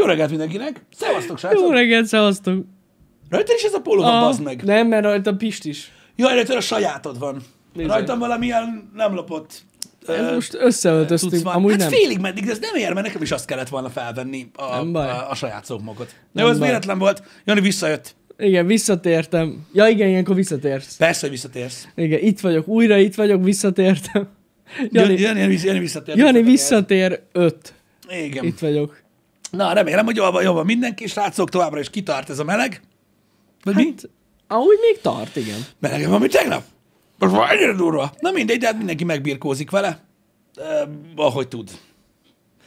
Jó reggelt mindenkinek! Szevasztok, srácok! Jó reggelt, szevasztok! Rajta is ez a póló van, bazd meg! Nem, mert rajta is. Jó, rajta a sajátod van. Nézzel. Rajtam valamilyen nem lopott ez uh, most összeöltöztünk, amúgy hát nem. félig meddig, de ez nem ér, mert nekem is azt kellett volna felvenni a, a, a saját szokmokot. De ez véletlen volt. Jani visszajött. Igen, visszatértem. Ja igen, ilyenkor visszatérsz. Persze, hogy visszatérsz. Igen, itt vagyok, újra itt vagyok, visszatértem. Jani, Jani, Jani, Jani visszatér. Jani visszatér, öt. Igen. Itt vagyok. Na, remélem, hogy jól van, jól van mindenki, srácok, továbbra is kitart ez a meleg. Vagy hát, mit? Ahogy még tart, igen. Melegem van, mint tegnap. Most már ennyire durva. Na mindegy, de hát mindenki megbirkózik vele. Eh, ahogy tud.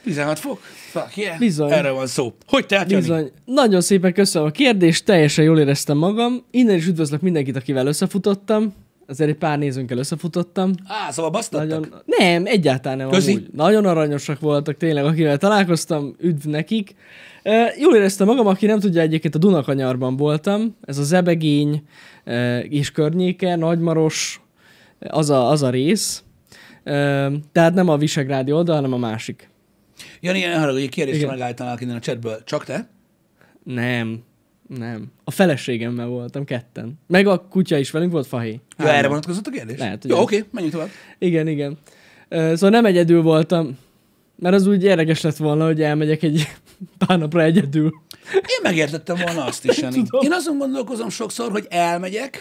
16 fok? Fuck yeah. Bizony. Erre van szó. Hogy te Bizony. Nagyon szépen köszönöm a kérdést, teljesen jól éreztem magam. Innen is üdvözlök mindenkit, akivel összefutottam azért egy pár nézőnkkel összefutottam. Á, szóval basztattak? Nagyon... Nem, egyáltalán nem Közi. amúgy. Nagyon aranyosak voltak tényleg, akivel találkoztam, üdv nekik. E, jól éreztem magam, aki nem tudja, egyébként a Dunakanyarban voltam, ez a Zebegény e, és környéke, Nagymaros, az a, az a rész. E, tehát nem a Visegrádi oldal, hanem a másik. Jani, ne haragudj, kérdést megállítanál innen a chatből. Csak te? Nem, nem. A feleségemmel voltam ketten. Meg a kutya is velünk volt, Fahé. Jó, erre vonatkozott a kérdés? Lehet, Jó, oké, okay, menjünk tovább. Igen, igen. szóval nem egyedül voltam, mert az úgy érdekes lett volna, hogy elmegyek egy pár napra egyedül. Én megértettem volna azt is, Jani. Én azon gondolkozom sokszor, hogy elmegyek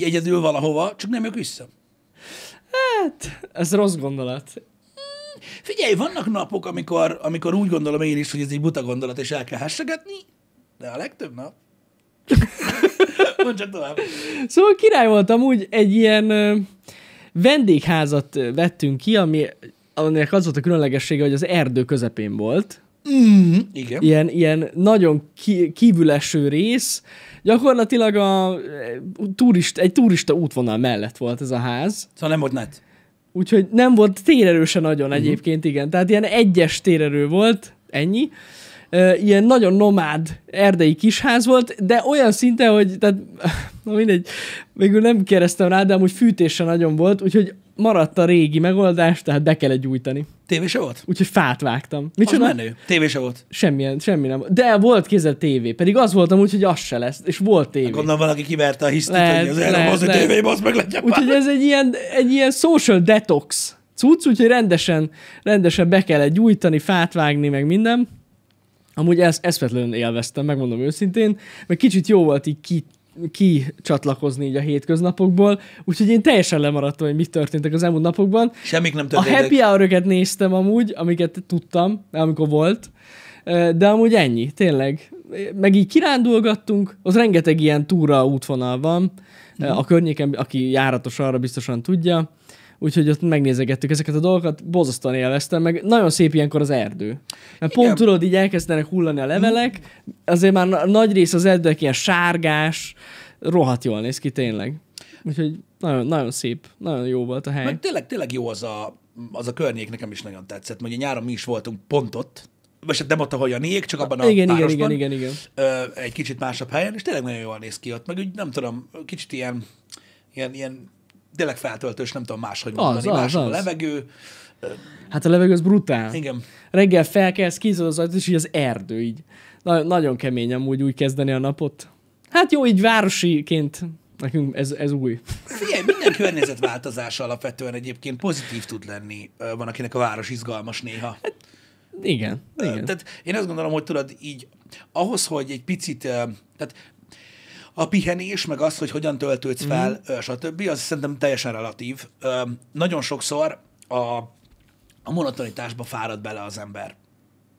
egyedül valahova, csak nem jövök vissza. Hát, ez rossz gondolat. Hmm, figyelj, vannak napok, amikor, amikor úgy gondolom én is, hogy ez egy buta gondolat, és el kell hessegetni, de a legtöbb nap. Mondja tovább. Szóval király voltam úgy, egy ilyen ö, vendégházat vettünk ki, ami aminek az volt a különlegessége, hogy az erdő közepén volt. Mm, igen. Ilyen, ilyen nagyon ki, kívüleső rész. Gyakorlatilag a turist, egy turista útvonal mellett volt ez a ház. Szóval nem volt net. Úgyhogy nem volt térerőse nagyon mm-hmm. egyébként, igen. Tehát ilyen egyes térerő volt, ennyi ilyen nagyon nomád erdei kisház volt, de olyan szinte, hogy tehát, na mindegy, végül nem keresztem rá, de amúgy fűtése nagyon volt, úgyhogy maradt a régi megoldás, tehát be kellett gyújtani. Tévése volt? Úgyhogy fát vágtam. Micsoda? Az menő. Tévése volt. Semmilyen, semmi nem volt. De volt kézzel tévé, pedig az voltam úgy, hogy az se lesz, és volt tévé. Gondolom valaki kiverte a hisztit, lehet, hogy az lehet, az a tévé, az meg legyen Úgyhogy ez egy ilyen, egy ilyen social detox cucc, úgyhogy rendesen, rendesen be kellett gyújtani, fát vágni, meg minden. Amúgy ezt eszvetlenül élveztem, megmondom őszintén, mert kicsit jó volt így ki csatlakozni így a hétköznapokból, úgyhogy én teljesen lemaradtam, hogy mi történtek az elmúlt napokban. Semmik nem történt. A happy hour néztem amúgy, amiket tudtam, amikor volt, de amúgy ennyi, tényleg. Meg így kirándulgattunk, az rengeteg ilyen túra útvonal van, mhm. a környéken, aki járatos arra biztosan tudja, úgyhogy ott megnézegettük ezeket a dolgokat, bozasztóan élveztem, meg nagyon szép ilyenkor az erdő. Mert Igen. pont tudod, így elkezdenek hullani a levelek, azért már nagy rész az erdőnek ilyen sárgás, rohadt jól néz ki tényleg. Úgyhogy nagyon, nagyon szép, nagyon jó volt a hely. Meg tényleg, tényleg jó az a, az a környék, nekem is nagyon tetszett. Mondja, nyáron mi is voltunk pont ott, most nem ott, ahol nék, csak abban a igen, igen, igen, igen, igen. egy kicsit másabb helyen, és tényleg nagyon jól néz ki ott, meg úgy nem tudom, kicsit ilyen, ilyen, ilyen tényleg és nem tudom máshogy az, mondani, az, más az. a levegő. Hát a levegő az brutál. Igen. Reggel felkelsz, kizod az és így az erdő így. Na- nagyon kemény amúgy úgy kezdeni a napot. Hát jó, így városiként Nekünk ez, ez új. Figyelj, minden környezetváltozás alapvetően egyébként pozitív tud lenni. Van, akinek a város izgalmas néha. Hát, igen, igen. Tehát én azt gondolom, hogy tudod, így ahhoz, hogy egy picit, tehát a pihenés, meg az, hogy hogyan töltődsz mhm. fel, mm. stb., az szerintem teljesen relatív. Nagyon sokszor a, a monotonitásba fárad bele az ember.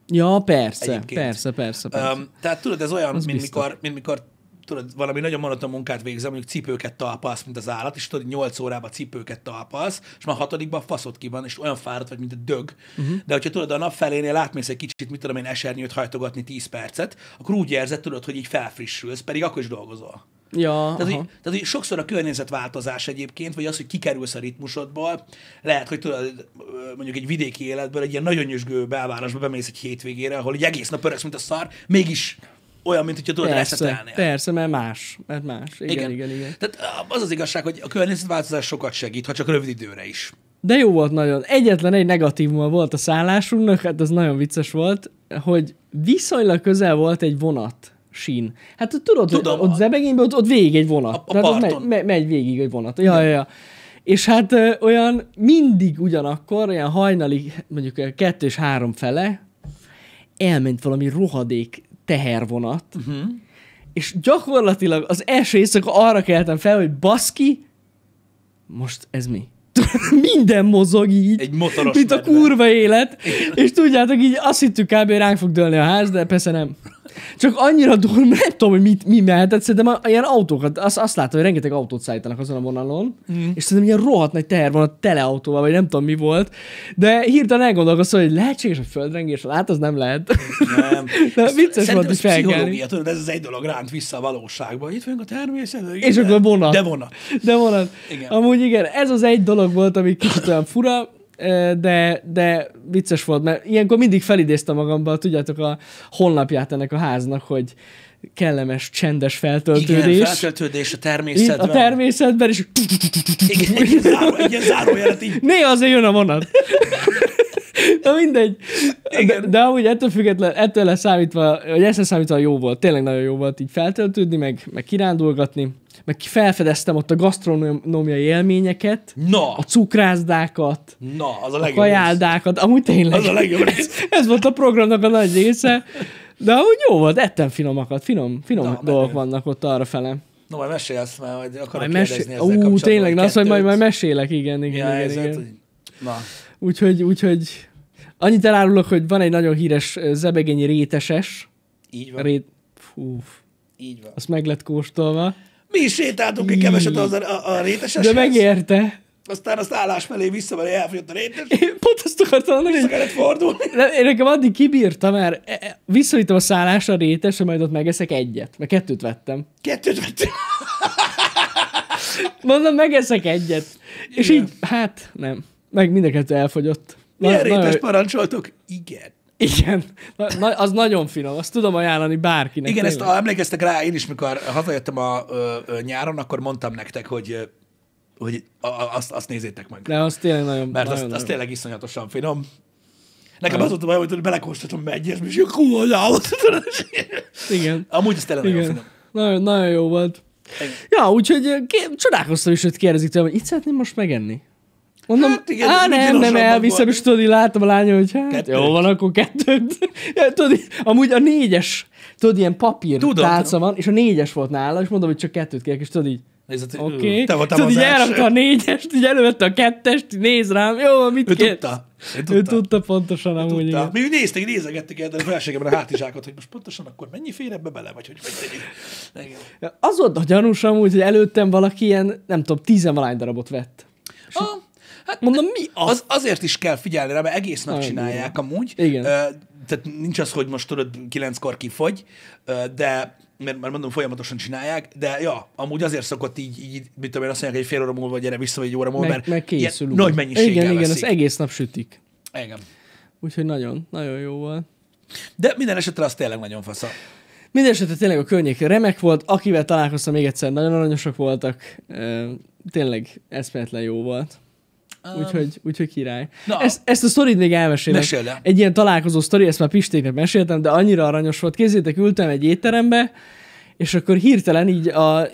Ja, persze, Egyébként. persze, persze, persze. Ö, tehát tudod, ez olyan, mint mikor, mint mikor tudod, valami nagyon monoton munkát végzem, mondjuk cipőket talpalsz, mint az állat, és tudod, 8 órában cipőket talpalsz, és már hatodikban faszod ki van, és olyan fáradt vagy, mint a dög. Uh-huh. De hogyha tudod, a nap felénél átmész egy kicsit, mit tudom én, esernyőt hajtogatni 10 percet, akkor úgy érzed, tudod, hogy így felfrissülsz, pedig akkor is dolgozol. Ja, tehát, hogy, tehát, hogy sokszor a környezetváltozás egyébként, vagy az, hogy kikerülsz a ritmusodból, lehet, hogy tudod, mondjuk egy vidéki életből egy ilyen nagyon nyüzsgő belvárosba bemész egy hétvégére, ahol egy egész nap öröksz, mint a szar, mégis olyan, mint hogyha tudod persze, reszetelni. Persze, mert más. Mert más. Igen, igen, igen. igen. Tehát az az igazság, hogy a környezetváltozás sokat segít, ha csak rövid időre is. De jó volt nagyon. Egyetlen egy negatívuma volt a szállásunknak, hát ez nagyon vicces volt, hogy viszonylag közel volt egy vonat sín. Hát tudod, Tudom, ott a... Zebegényben ott, ott végig egy vonat. A, a Tehát ott megy, megy, megy végig egy vonat. Ja, ja, ja. És hát ö, olyan mindig ugyanakkor, olyan hajnali, mondjuk kettő és három fele, elment valami rohadék tehervonat, uh-huh. és gyakorlatilag az első éjszaka arra keltem fel, hogy baszki, most ez mi? Minden mozog így, Egy motoros mint medve. a kurva élet, és tudjátok, így azt hittük kb. ránk fog dőlni a ház, de persze nem. Csak annyira durva, nem tudom, hogy mit, mi mehetett, szerintem ilyen autókat, azt, azt látom, hogy rengeteg autót szállítanak azon a vonalon, mm. és szerintem ilyen rohadt nagy teher van a tele autóval, vagy nem tudom mi volt, de hirtelen elgondolkozom, hogy lehetséges, hogy földrengés, hát az nem lehet. Nem. de vicces volt, hogy pszichológia, tudod, ez az egy dolog ránt vissza a valóságba. Itt vagyunk a természetben. És akkor vonat. De vonat. De vonat. Igen. Amúgy igen, ez az egy dolog volt, ami kicsit olyan fura, de, de vicces volt, mert ilyenkor mindig felidéztem magamban, tudjátok, a honlapját ennek a háznak, hogy kellemes, csendes feltöltődés. Igen, feltöltődés a természetben. A természetben, és... Igen, egy záró, egy zárójelet így. Néha azért jön a vonat. Na mindegy. De, de amúgy ettől független, ettől leszámítva, vagy ezt leszámítva jó volt, tényleg nagyon jó volt így feltöltődni, meg, meg kirándulgatni meg felfedeztem ott a gasztronómiai élményeket, Na. a cukrászdákat, Na, az a, a kajáldákat, amúgy tényleg. Az a legjobb rész. ez volt a programnak a nagy része, de ahogy jó volt, ettem finomakat, finom, finom Na, dolgok menjünk. vannak ott arra fele. Na, majd mesélsz, mert majd akarok majd mesé... kérdezni ezzel Ú, kapcsolatban. tényleg, na, azt, majd, majd mesélek, igen, igen, ja, igen. igen. hogy... Na. Úgyhogy, úgyhogy annyit elárulok, hogy van egy nagyon híres zebegényi réteses. Így van. Ré... Fú. Így van. Azt meg lett kóstolva. Mi is sétáltunk egy keveset az a, a réteses. De megérte aztán azt állás felé vissza, mert elfogyott a rétes. Én pont azt akartam mondani, vissza kellett fordulni. Én nekem addig kibírtam, mert e, e, visszavittem a szállásra a hogy majd ott megeszek egyet, mert kettőt vettem. Kettőt vettem? Mondom, megeszek egyet. Igen. És így, hát nem. Meg mind a kettő elfogyott. Milyen Na, rétes nagyon... parancsoltok? Igen. Igen, na, az nagyon finom, azt tudom ajánlani bárkinek. Igen, tényleg. ezt emlékeztek rá, én is, mikor hazajöttem a ö, ö, nyáron, akkor mondtam nektek, hogy hogy a, azt, azt nézzétek meg. De az tényleg nagyon Mert nagyon, az, nagyon. az tényleg iszonyatosan finom. Nekem az volt a baj, hogy belekóstoltam egyes, és hogy Igen. Amúgy ez tényleg Igen. nagyon finom. Nagyon, nagyon jó volt. Igen. Ja, úgyhogy csodálkoztam is, hogy kérdezik tőlem, hogy itt szeretném most megenni. Mondom, hát igen, á, nem, nem, elviszem, és tudod, látom a lányom, hogy hát kettőt. jó van, akkor kettőt. Ja, tudod, amúgy a négyes, tudod, ilyen papír tudod, tálca van, és a négyes volt nála, és mondom, hogy csak kettőt kérek, és tudod így, Nézett, hát, okay. Tudod, így elrakta a négyest, így elővette a kettest, néz rám, jó, mit ő kérsz? Tudta. Ő tudta. Ő tudta pontosan ő amúgy. Tudta. Mi nézték, nézegettek el a felségemben a hátizsákot, hogy most pontosan akkor mennyi fér ebbe bele, vagy hogy hogy Az volt a gyanús amúgy, hogy előttem valaki ilyen, nem tudom, valány darabot vett. ah. Hát, Mondom, mi az? az? Azért is kell figyelni rá, mert egész nap csinálják igen. amúgy. Igen. Tehát nincs az, hogy most tudod, kilenckor kifogy, de mert, mert mondom, folyamatosan csinálják, de ja, amúgy azért szokott így, így mit tudom én, azt mondják, egy fél óra múlva gyere vissza, vagy egy óra múlva, meg, mert meg nagy mennyiséggel Igen, veszik. igen, az egész nap sütik. Igen. Úgyhogy nagyon, nagyon jó volt. De minden esetre az tényleg nagyon fasz. Minden esetre tényleg a környék remek volt, akivel találkoztam még egyszer, nagyon aranyosak voltak, tényleg eszméletlen jó volt. Um, úgyhogy, úgyhogy király. Na, ezt, ezt a sztorit még elmesélem. Mesélem. Egy ilyen találkozó sztori, ezt már Pistéknek meséltem, de annyira aranyos volt. Kézzétek, ültem egy étterembe, és akkor hirtelen így a,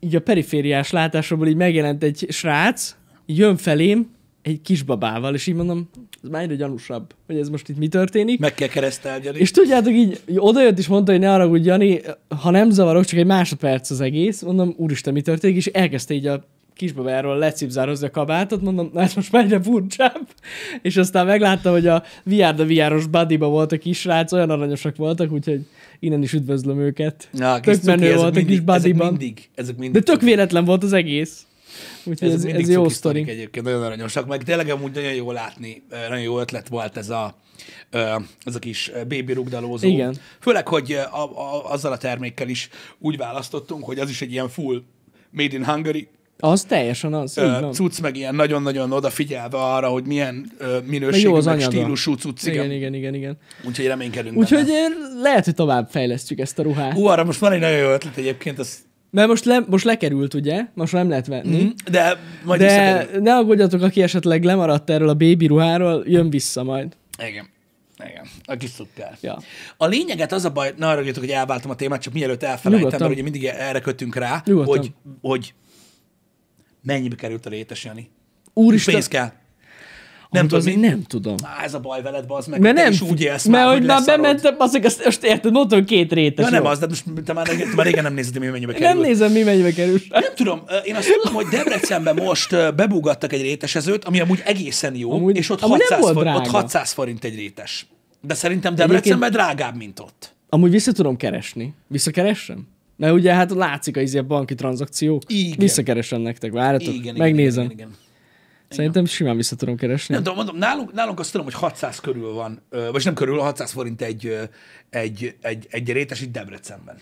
így a perifériás látásomból így megjelent egy srác, jön felém, egy kisbabával, és így mondom, ez már egyre gyanúsabb, hogy ez most itt mi történik. Meg kell keresztelni. És tudjátok, így odajött és mondta, hogy ne arra Jani, ha nem zavarok, csak egy másodperc az egész, mondom, úristen, mi történik, és elkezdte így a kisbabáról lecipzározni a kabátot, mondom, na ez most mennyire furcsább. És aztán megláttam, hogy a VR de VR-os buddy-ba volt a kisrác, olyan aranyosak voltak, úgyhogy innen is üdvözlöm őket. Na, tök cuki, volt a kis mindig, Ezek mindig, ezek mindig de tök véletlen volt az egész. Úgyhogy ez, ez, ez jó sztori. Egyébként nagyon aranyosak, meg tényleg amúgy nagyon jó látni, nagyon jó ötlet volt ez a, ez a kis bébi rugdalózó. Igen. Főleg, hogy a, a, azzal a termékkel is úgy választottunk, hogy az is egy ilyen full made in Hungary az teljesen az. Ö, cucc meg ilyen nagyon-nagyon odafigyelve arra, hogy milyen ö, minőségű, jó az meg stílusú cucc. Igen, igen, igen. igen, igen. Úgyhogy reménykedünk Úgyhogy benne. lehet, hogy tovább fejlesztjük ezt a ruhát. Hú, arra most van egy nagyon jó ötlet egyébként, az, mert most, le, most lekerült, ugye? Most nem lehet venni. Mm, de majd De ne aggódjatok, aki esetleg lemaradt erről a bébi ruháról, jön vissza majd. Igen. Igen, a kis cukkár. Ja. A lényeget az a baj, ne arra hogy elváltam a témát, csak mielőtt elfelejtem, Nyugodtan. mert ugye mindig erre kötünk rá, hogy, hogy Mennyibe került a rétes, Jani? Úristen! Pénz kell. Nem tudom, mi? nem tudom. Á, ez a baj veled, az meg. Mert nem, úgy élsz mert már, hogy már bementem, azt azt most érted, mondtam két rétes. jó. nem az, de most te már, te már régen nem nézed, mi mennyibe kerül. Nem nézem, mi mennyibe kerül. Nem tudom, én azt tudom, hogy Debrecenben most bebúgattak egy rétesezőt, ami amúgy egészen jó, amúgy, és ott 600, for, ott 600 forint egy rétes. De szerintem Debrecenben Egyébként... drágább, mint ott. Amúgy vissza tudom keresni. Visszakeressem? Mert ugye hát látszik az ilyen izé banki tranzakciók. Igen. Visszakeresem nektek, várjátok, igen, megnézem. Igen, igen, igen. Szerintem simán vissza tudom keresni. Nem tudom, mondom, nálunk, nálunk azt tudom, hogy 600 körül van, vagy nem körül, 600 forint egy, egy, egy, egy rétes itt Debrecenben.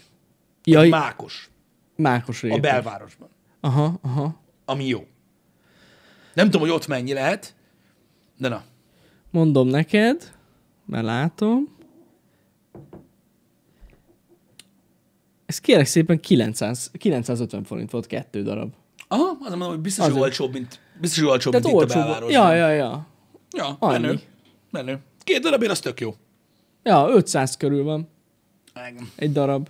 Jaj. Egy mákos. Mákos rétes. A belvárosban. Aha, aha. Ami jó. Nem tudom, hogy ott mennyi lehet, de na. Mondom neked, mert látom. Ez kérek szépen 900, 950 forint volt kettő darab. Aha, az mondom, hogy biztos, hogy olcsóbb, mint, biztos, hogy olcsóbb, Tehát mint olcsóbb. itt a belvárosban. Ja, ja, ja. Ja, Annyi. menő. Menő. Két én az tök jó. Ja, 500 körül van. Igen. Egy darab.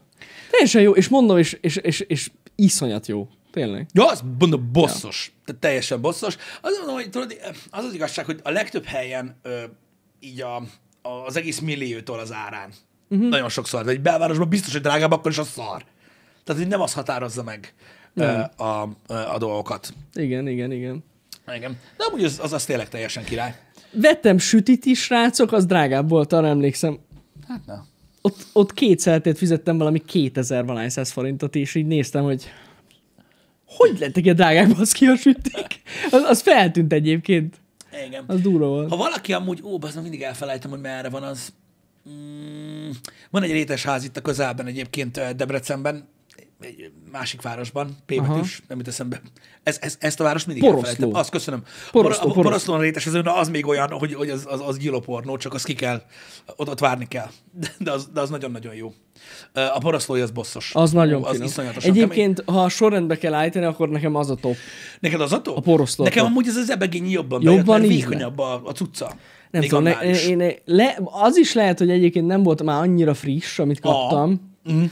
Teljesen jó, és mondom, és, és, és, és iszonyat jó. Tényleg. Ja, az mondom, bosszos. Ja. Tehát teljesen bosszos. az mondom, hogy tudod, az az igazság, hogy a legtöbb helyen ö, így a, a, az egész milliótól az árán Uh-huh. Nagyon szar. De egy belvárosban biztos, hogy drágább, akkor is a szar. Tehát, így nem az határozza meg nem. A, a, a dolgokat. Igen, igen, igen. Igen. De amúgy az, az, az tényleg teljesen király. Vettem sütit is, rácok, az drágább volt, arra emlékszem. Hát na. Ott, ott két szeletét fizettem valami 2000 valány száz forintot, és így néztem, hogy hogy lettek ilyen drágább az ki a sütik? Az, az feltűnt egyébként. Igen. Az durva volt. Ha valaki amúgy, ó, az mindig elfelejtem, hogy merre van az, Mm, van egy rétes ház itt a közelben egyébként eh, Debrecenben, egy másik városban, is, nem jut eszembe. Ez, ez, ezt a város mindig elfelejtem. Azt köszönöm. Poroszló, a, a, poroszló. rétes, az, az még olyan, hogy, hogy az, az, az gyilopornó, csak az ki kell, ott, ott várni kell. De az, de az nagyon-nagyon jó. Eh, a poroszlói az bosszos. Az nagyon az iszonyatosan Egyébként, kemény. ha a sorrendbe kell állítani, akkor nekem az a top. Neked az a top? A poroszló. Nekem amúgy ez az ebegény jobban, jobban bejött, mert a, a cucca. Nem Még tudom, ne, is. én, én, le, az is lehet, hogy egyébként nem volt már annyira friss, amit kaptam. A. Mm.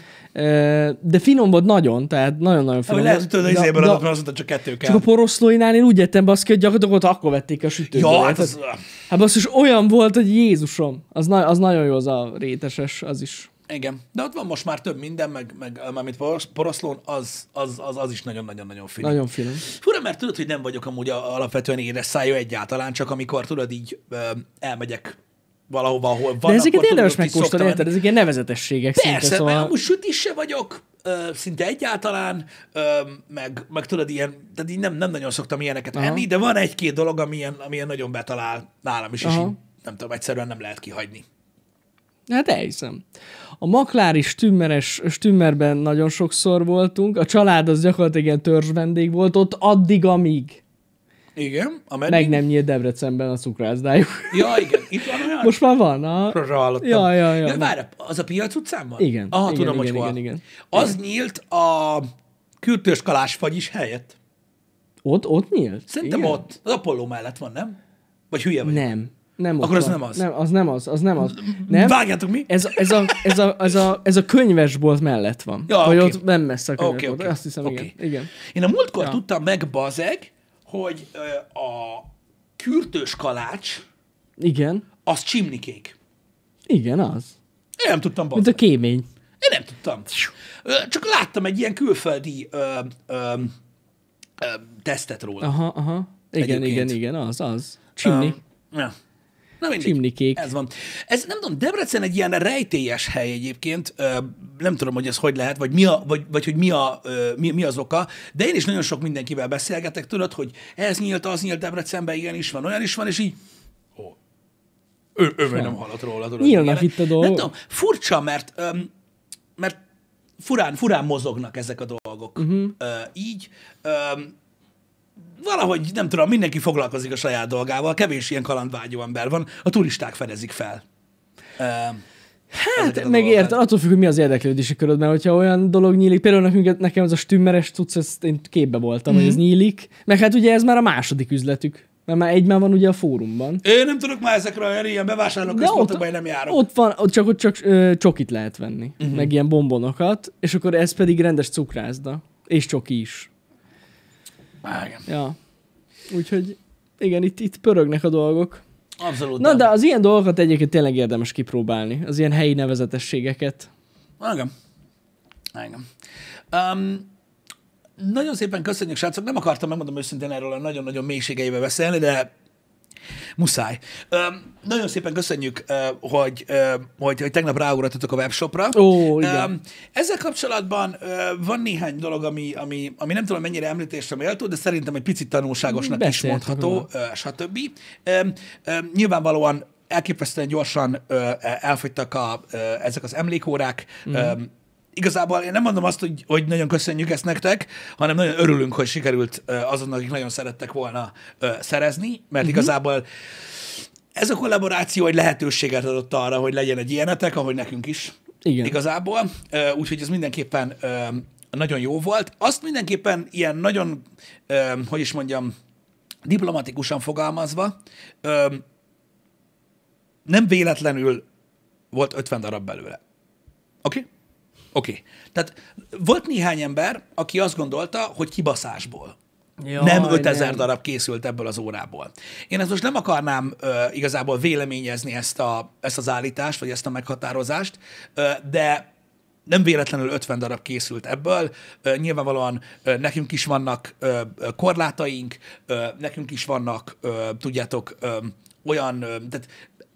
De finom volt nagyon, tehát nagyon-nagyon finom. Lehet, hogy tudod, az izéből adott, mert azóta csak kettő kell. Csak a poroszlóinál én úgy ettem be azt, hogy gyakorlatilag ott akkor vették a sütőből. Ja, hát az... Hát az is olyan volt, hogy Jézusom, az, na- az nagyon jó az a réteses, az is. Igen, de ott van most már több minden, meg, meg amit poroszlón, az, az, az, az is nagyon-nagyon-nagyon finom. Nagyon finom. Fura, mert tudod, hogy nem vagyok amúgy alapvetően édes szájú egyáltalán, csak amikor tudod így ö, elmegyek valahova, ahol van. De ezeket érdemes megkóstolni, érted? Ezek ilyen nevezetességek. Persze, szinte, szóval... mert amúgy süt se vagyok, ö, szinte egyáltalán, ö, meg, meg tudod, ilyen, tehát így nem, nem nagyon szoktam ilyeneket Aha. enni, de van egy-két dolog, ami ilyen nagyon betalál nálam is, Aha. és így, nem tudom, egyszerűen nem lehet kihagyni. Hát elhiszem. A maklári stümmeres, stümmerben nagyon sokszor voltunk, a család az gyakorlatilag ilyen törzs vendég volt, ott addig, amíg. Igen, ameddig... Meg nem nyílt Debrecenben a cukrászdájuk. Ja, igen. Itt van olyan? Most már van. A... Sose hallottam. Ja, ja, ja. De várj, az a piac utcán van? Igen. Aha, igen, tudom, igen, hogy igen, Igen, igen. Az igen. nyílt a kürtős kalásfagy is helyett. Ott, ott nyílt? Szerintem igen. ott. Az Apollo mellett van, nem? Vagy hülye vagy? Nem nem Akkor az nem az. Nem, az nem az, az nem az. Nem? Vágjátok mi? Ez, ez, a, ez, a, ez, a, ez a könyvesbolt mellett van. Ja, vagy okay. ott nem messze a könyvesbolt. Okay, okay. Azt hiszem, okay. igen. igen. Én a múltkor ja. tudtam meg, bazeg, hogy a kürtős kalács igen. az csimnikék. Igen, az. Én nem tudtam, bazeg. Mint a kémény. Én nem tudtam. Csak láttam egy ilyen külföldi ö, ö, ö, tesztet róla. Aha, aha. Igen, Egyébként. igen, igen, az, az. Csimni. Um, ja. Na mindig, Ez van. Ez nem tudom, Debrecen egy ilyen rejtélyes hely egyébként. Nem tudom, hogy ez hogy lehet, vagy, mi a, vagy, vagy hogy mi, a, mi, mi az oka, de én is nagyon sok mindenkivel beszélgetek, tudod, hogy ez nyílt, az nyílt Debrecenben, ilyen is van, olyan is van, és így ó, ő, ő nem hallott róla. Tudod, Nyílnak itt a dolgok. Nem tudom, furcsa, mert, mert furán, furán mozognak ezek a dolgok. Uh-huh. Így valahogy nem tudom, mindenki foglalkozik a saját dolgával, kevés ilyen kalandvágyó ember van, a turisták fedezik fel. Hát, megért. attól függ, hogy mi az érdeklődési köröd, mert hogyha olyan dolog nyílik, például nekünk, nekem ez a stümmeres tudsz, ezt én képbe voltam, mm-hmm. hogy ez mhm. nyílik, meg hát ugye ez már a második üzletük. Mert már egy már van ugye a fórumban. Én nem tudok már ezekre olyan ilyen bevásárlóközpontokba, én nem járok. Ott van, ott csak, ott csak ö, csokit lehet venni, uh-huh. meg ilyen bombonokat, és akkor ez pedig rendes cukrászda, és csoki is. Igen. Ja. Úgyhogy igen, itt, itt pörögnek a dolgok. Abszolút. Na, nem. de az ilyen dolgokat egyébként tényleg érdemes kipróbálni. Az ilyen helyi nevezetességeket. Igen. Igen. Um, nagyon szépen köszönjük, srácok. Nem akartam, megmondom őszintén erről a nagyon-nagyon mélységeibe beszélni, de Muszáj. Um, nagyon szépen köszönjük, hogy, hogy, hogy tegnap ráugrattatok a webshopra. Ó, igen. Um, ezzel kapcsolatban van néhány dolog, ami, ami, ami nem tudom mennyire említésre méltó, de szerintem egy picit tanulságosnak Beszéltem is mondható, uh, stb. Um, um, nyilvánvalóan elképesztően gyorsan ö, e, elfogytak a, ö, ezek az emlékórák, mm igazából én nem mondom azt, hogy, hogy nagyon köszönjük ezt nektek, hanem nagyon örülünk, hogy sikerült azon akik nagyon szerettek volna szerezni, mert mhm. igazából ez a kollaboráció egy lehetőséget adott arra, hogy legyen egy ilyenetek, ahogy nekünk is. Igen. Igazából. Úgyhogy ez mindenképpen nagyon jó volt. Azt mindenképpen ilyen nagyon, hogy is mondjam, diplomatikusan fogalmazva, nem véletlenül volt 50 darab belőle. Oké? Okay? Oké. Okay. Tehát volt néhány ember, aki azt gondolta, hogy kibaszásból. Jaj, nem 5000 nem. darab készült ebből az órából. Én ezt most nem akarnám ö, igazából véleményezni ezt, a, ezt az állítást, vagy ezt a meghatározást, ö, de nem véletlenül 50 darab készült ebből. Ö, nyilvánvalóan ö, nekünk is vannak ö, korlátaink, ö, nekünk is vannak, ö, tudjátok, ö, olyan, tehát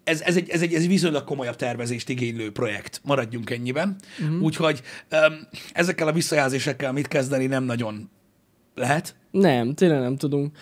ez, ez, egy, ez, egy, ez egy viszonylag komolyabb tervezést igénylő projekt, maradjunk ennyiben. Uh-huh. Úgyhogy um, ezekkel a visszajelzésekkel mit kezdeni nem nagyon lehet. Nem, tényleg nem tudunk.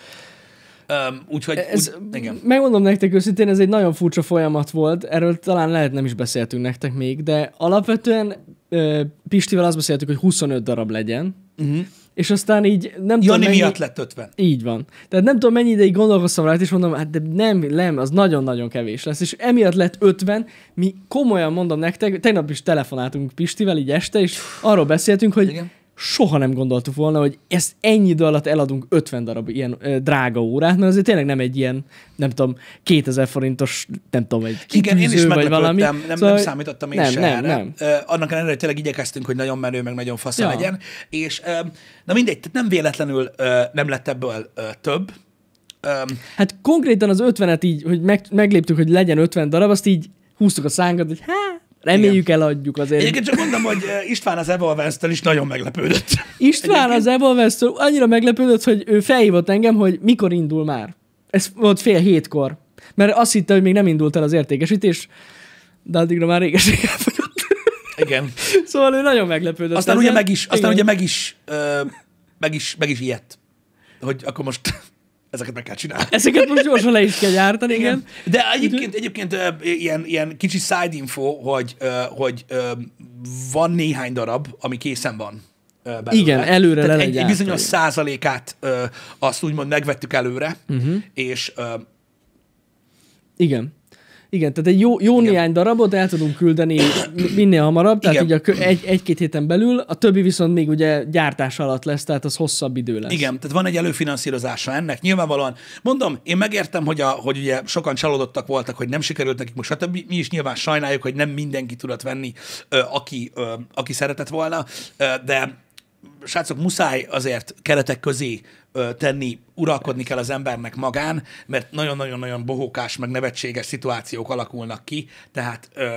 Um, úgyhogy, ez, úgy, igen. Megmondom nektek őszintén, ez egy nagyon furcsa folyamat volt, erről talán lehet nem is beszéltünk nektek még, de alapvetően uh, Pistivel azt beszéltük, hogy 25 darab legyen, uh-huh és aztán így nem Jani tudom mennyi... miatt lett 50. Így van. Tehát nem tudom mennyi ideig gondolkoztam rá, és mondom, hát de nem, nem, az nagyon-nagyon kevés lesz. És emiatt lett 50, mi komolyan mondom nektek, tegnap is telefonáltunk Pistivel így este, és arról beszéltünk, hogy Igen soha nem gondoltuk volna, hogy ezt ennyi idő alatt eladunk 50 darab ilyen ö, drága órát, mert azért tényleg nem egy ilyen, nem tudom, 2000 forintos, nem tudom, egy Igen, én is vagy valami. Nem, szóval, nem számítottam én nem, sem nem, erre. Nem. Ö, annak ellenére, hogy tényleg igyekeztünk, hogy nagyon menő, meg nagyon fasza ja. legyen. És ö, na mindegy, tehát nem véletlenül ö, nem lett ebből ö, több. Ö, hát konkrétan az 50-et így, hogy meg, megléptük, hogy legyen 50 darab, azt így húztuk a szánkat, hogy hát Reméljük Igen. eladjuk azért. Egyébként csak mondom, hogy eh, István az evolvance is nagyon meglepődött. István Egyébként... az evolvance annyira meglepődött, hogy ő felhívott engem, hogy mikor indul már. Ez volt fél hétkor. Mert azt hitte, hogy még nem indult el az értékesítés, de addigra már réges elfogyott. Igen. szóval ő nagyon meglepődött. Aztán ugye meg is, aztán ugye meg is, ö, meg is, meg is ilyet. Hogy akkor most ezeket meg kell csinálni. Ezeket most gyorsan le is kell gyártani, igen. igen. De egyébként, egyébként ilyen, ilyen kicsi side info, hogy, hogy van néhány darab, ami készen van. Belőle. Igen, előre Tehát le egy, egy bizonyos százalékát azt úgymond megvettük előre, uh-huh. és igen. Igen, tehát egy jó, jó Igen. néhány darabot el tudunk küldeni minél hamarabb, tehát Igen. ugye kö- egy, egy-két héten belül, a többi viszont még ugye gyártás alatt lesz, tehát az hosszabb idő lesz. Igen, tehát van egy előfinanszírozása ennek, nyilvánvalóan. Mondom, én megértem, hogy, a, hogy ugye sokan csalódottak voltak, hogy nem sikerült nekik most, stb. Hát mi is nyilván sajnáljuk, hogy nem mindenki tudott venni, aki, aki szeretett volna, de srácok, muszáj azért keretek közé ö, tenni, uralkodni kell az embernek magán, mert nagyon-nagyon-nagyon bohókás, meg nevetséges szituációk alakulnak ki, tehát ö,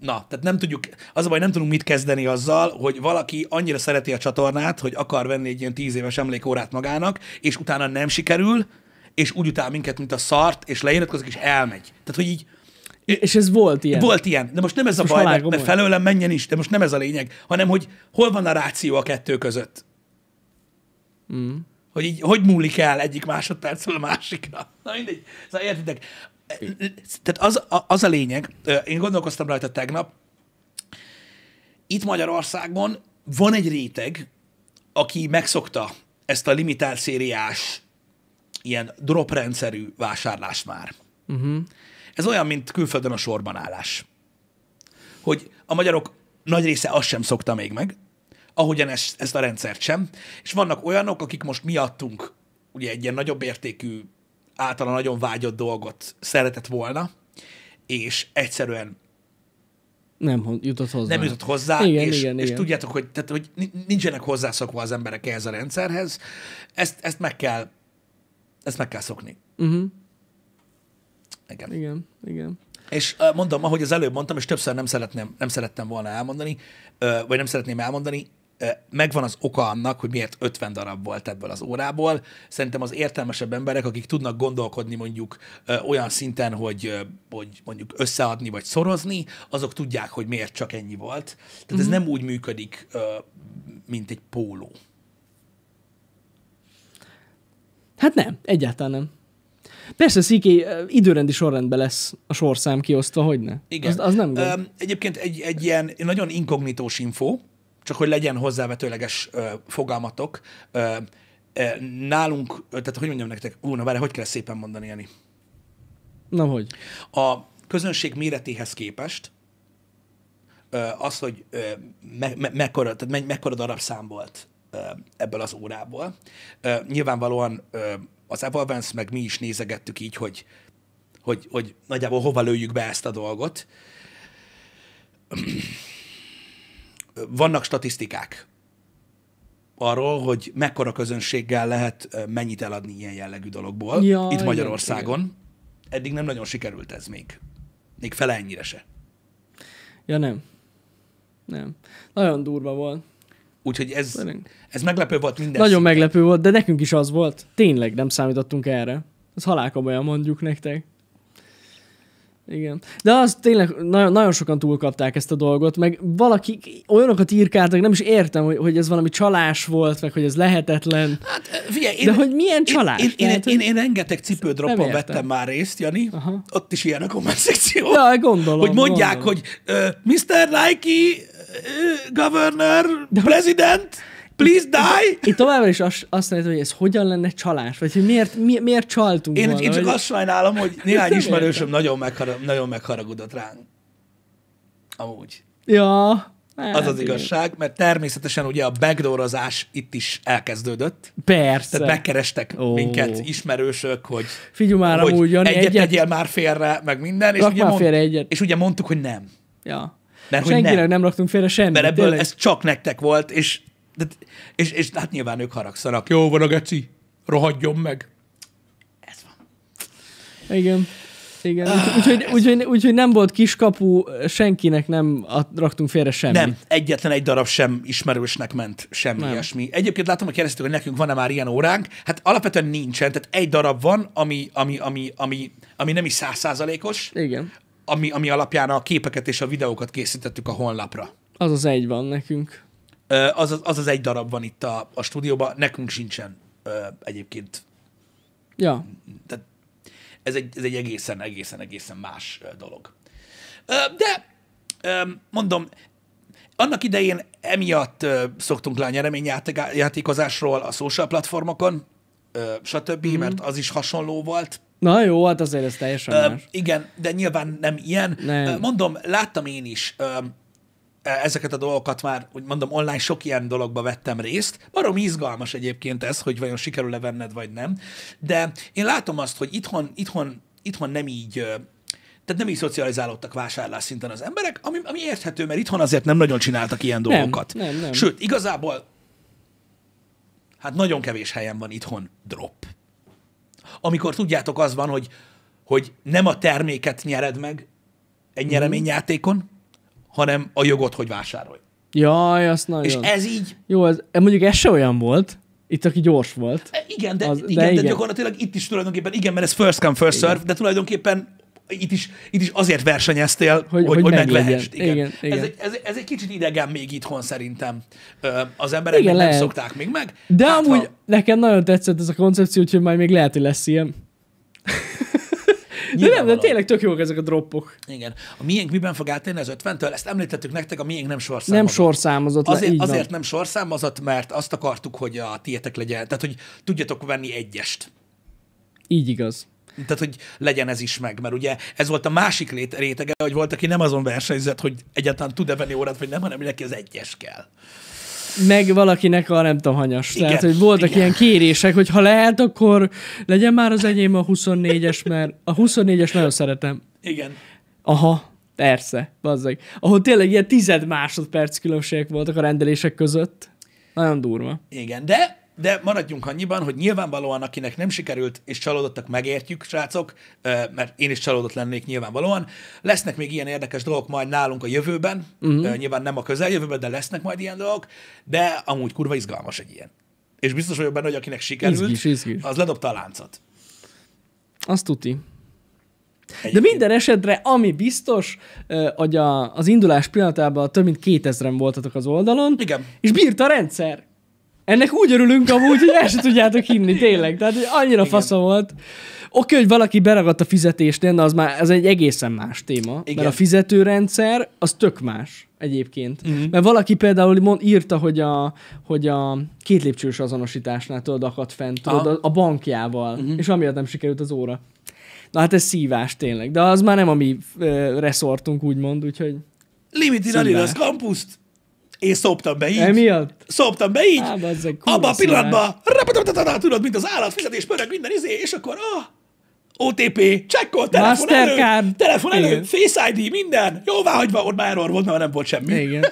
Na, tehát nem tudjuk, az a baj, nem tudunk mit kezdeni azzal, hogy valaki annyira szereti a csatornát, hogy akar venni egy ilyen tíz éves emlékórát magának, és utána nem sikerül, és úgy utál minket, mint a szart, és leiratkozik, és elmegy. Tehát, hogy így, és ez volt ilyen. Volt ilyen, de most nem ez a baj, mert, mert felőlem menjen is, de most nem ez a lényeg, hanem hogy hol van a ráció a kettő között. Mm. Hogy így, hogy múlik el egyik másodpercről a másikra. Na mindegy, szóval értitek. Tehát az, az a lényeg, én gondolkoztam rajta tegnap, itt Magyarországon van egy réteg, aki megszokta ezt a limitált szériás, ilyen drop rendszerű vásárlást már. Uh-huh. Ez olyan, mint külföldön a sorban állás. Hogy a magyarok nagy része azt sem szokta még meg, ahogyan ezt, ezt a rendszert sem. És vannak olyanok, akik most miattunk ugye egy ilyen nagyobb értékű, általa nagyon vágyott dolgot szeretett volna, és egyszerűen nem jutott hozzá. Nem jutott hozzá, igen, és, igen, és igen. tudjátok, hogy, tehát, hogy nincsenek hozzászokva az emberek ehhez a rendszerhez. Ezt, ezt meg kell ezt meg kell szokni. Uh-huh. Igen. Igen, igen. És mondom, ahogy az előbb mondtam, és többször nem szeretném, nem szerettem volna elmondani, vagy nem szeretném elmondani, megvan az oka annak, hogy miért 50 darab volt ebből az órából. Szerintem az értelmesebb emberek, akik tudnak gondolkodni mondjuk olyan szinten, hogy, hogy mondjuk összeadni vagy szorozni, azok tudják, hogy miért csak ennyi volt. Tehát uh-huh. ez mhm. nem úgy működik, mint egy póló. Hát nem, egyáltalán nem. Persze, CK időrendi sorrendbe lesz a sorszám kiosztva, hogy ne? Igen. Az, az nem gond. Um, egyébként egy, egy ilyen nagyon inkognitós info, csak hogy legyen hozzávetőleges uh, fogalmatok. Uh, uh, nálunk, tehát hogy mondjam nektek, ú, na várj, hogy kell szépen mondani, Jani? Na, hogy? A közönség méretéhez képest az, hogy me, me, mekkora, tehát me, mekkora darab szám volt ebből az órából. Nyilvánvalóan az Evolvence, meg mi is nézegettük így, hogy, hogy, hogy nagyjából hova lőjük be ezt a dolgot. Vannak statisztikák arról, hogy mekkora közönséggel lehet mennyit eladni ilyen jellegű dologból ja, itt Magyarországon. igen. Eddig nem nagyon sikerült ez még. Még fele ennyire se. Ja nem. Nem. Nagyon durva volt. Úgyhogy ez, ez meglepő volt minden. Nagyon szinten. meglepő volt, de nekünk is az volt. Tényleg nem számítottunk erre. Ez olyan mondjuk nektek. Igen. De az tényleg nagyon, nagyon sokan túlkapták ezt a dolgot, meg valaki olyanokat írkáltak, nem is értem, hogy, hogy ez valami csalás volt, meg hogy ez lehetetlen. Hát, eh, figyelj, én, De hogy milyen csalás? Én, én, Tehát, én, én, én rengeteg cipődropon vettem már részt, Jani. Aha. Ott is ilyen a komment szekció. Ja, gondolom. Hogy mondják, gondolom. hogy uh, Mr. Nike governor, president, please die! Én továbbra is azt, azt hogy ez hogyan lenne csalás, vagy hogy miért, mi, miért csaltunk Én, volna, én csak vagy... azt sajnálom, hogy néhány ismerősöm nagyon, meghara, nagyon megharagudott ránk. Amúgy. Ja. Hát, az az hát igazság, mert természetesen ugye a backdoorozás itt is elkezdődött. Persze. Tehát megkerestek oh. minket ismerősök, hogy Figyelj már hogy amúgy, Jani, egyet, egyet tegyél már félre, meg minden. És Rak ugye, mond, egyet. és ugye mondtuk, hogy nem. Ja. Mert Senkinek nem. nem raktunk félre semmit. Mert ebből tényleg. ez csak nektek volt, és, de, és, és hát nyilván ők haragszanak. Jó van a geci, rohadjon meg. Ez van. Igen. Igen. Ah, úgyhogy úgy, úgy, úgy, úgy, nem volt kiskapu, senkinek nem raktunk félre semmit. Nem, egyetlen egy darab sem ismerősnek ment semmi nem. ilyesmi. Egyébként látom, hogy kérdeztük, hogy nekünk van-e már ilyen óránk. Hát alapvetően nincsen, tehát egy darab van, ami, ami, ami, ami, ami nem is százszázalékos. Igen ami, ami alapján a képeket és a videókat készítettük a honlapra. Az az egy van nekünk. Az az, az, az egy darab van itt a, a stúdióban, nekünk sincsen egyébként. Ja. Tehát ez egy, ez egy egészen, egészen, egészen más dolog. De mondom, annak idején emiatt szoktunk le játékozásról a social platformokon, stb., mm-hmm. mert az is hasonló volt, Na jó, hát azért ez teljesen Ö, más. Igen, de nyilván nem ilyen. Nem. Mondom, láttam én is ö, e, ezeket a dolgokat már, úgy mondom, online sok ilyen dologba vettem részt. Barom izgalmas egyébként ez, hogy vajon sikerül-e venned, vagy nem. De én látom azt, hogy itthon, itthon, itthon nem így tehát nem így szocializálódtak vásárlás szinten az emberek, ami, ami érthető, mert itthon azért nem nagyon csináltak ilyen nem, dolgokat. Nem, nem. Sőt, igazából hát nagyon kevés helyen van itthon drop. Amikor tudjátok, az van, hogy, hogy nem a terméket nyered meg egy mhm. nyereményjátékon, hanem a jogot, hogy vásárolj. Jaj, azt nagyon. És ez így... Jó, ez, e, mondjuk ez se olyan volt. Itt, aki gyors volt. E, igen, de, az, igen, de, igen. de gyakorlatilag itt is tulajdonképpen, igen, mert ez first come, first igen. serve, de tulajdonképpen itt is, itt is azért versenyeztél, hogy, hogy, hogy lehess. Igen. Igen, igen. Ez, ez, ez egy kicsit idegen még itthon szerintem. Az emberek igen, még nem szokták még meg. De hát, amúgy ha... nekem nagyon tetszett ez a koncepció, hogy majd még lehet, hogy lesz ilyen. De nem, de tényleg tök jók ezek a droppok. Igen. A miénk miben fog átérni az 50-től? Ezt említettük nektek, a miénk nem sorszámozott. Nem sorszámozott. Azért, le, azért nem sorszámozott, mert azt akartuk, hogy a tietek legyen, tehát hogy tudjatok venni egyest. Így igaz tehát hogy legyen ez is meg, mert ugye ez volt a másik rétege, hogy volt, aki nem azon versenyzett, hogy egyáltalán tud-e venni órát, vagy nem, hanem neki az egyes kell. Meg valakinek a nem tudom, hanyas. Igen, Tehát, hogy voltak igen. ilyen kérések, hogy ha lehet, akkor legyen már az enyém a 24-es, mert a 24-es nagyon szeretem. Igen. Aha, persze, bazzeg. Ahol tényleg ilyen tized másodperc különbségek voltak a rendelések között. Nagyon durva. Igen, de de maradjunk annyiban, hogy nyilvánvalóan, akinek nem sikerült, és csalódottak, megértjük, srácok, mert én is csalódott lennék nyilvánvalóan. Lesznek még ilyen érdekes dolgok majd nálunk a jövőben, uh-huh. nyilván nem a közeljövőben, de lesznek majd ilyen dolgok, de amúgy kurva izgalmas egy ilyen. És biztos vagyok benne, hogy akinek sikerült, izgis, izgis. az ledobta a láncot. Azt tuti. Egyébként. De minden esetre, ami biztos, hogy az indulás pillanatában több mint 2000-en voltatok az oldalon, Igen. és bírta a rendszer. Ennek úgy örülünk amúgy, hogy el sem tudjátok hinni, tényleg. Tehát hogy annyira faszom volt. Oké, hogy valaki beragadt a fizetésnél, de az már ez egy egészen más téma. Igen. Mert a fizetőrendszer az tök más egyébként. Uh-huh. Mert valaki például mond, írta, hogy a, hogy a két lépcsős azonosításnál tudod akadt fent, tudod, a, a bankjával, uh-huh. és amiatt nem sikerült az óra. Na hát ez szívás tényleg, de az már nem a mi ö, reszortunk, úgymond, úgyhogy... Limited Adidas Campus! Én szoptam be így. Emiatt? Szoptam be így. abban a pillanatban, tudod, mint az állat, fizetés, pörög, minden izé, és akkor, ah, OTP, csekkol, telefon elő, telefon elő, Igen. Face ID, minden, jóvá hagyva, ott már error volt, mert nem volt semmi. Igen,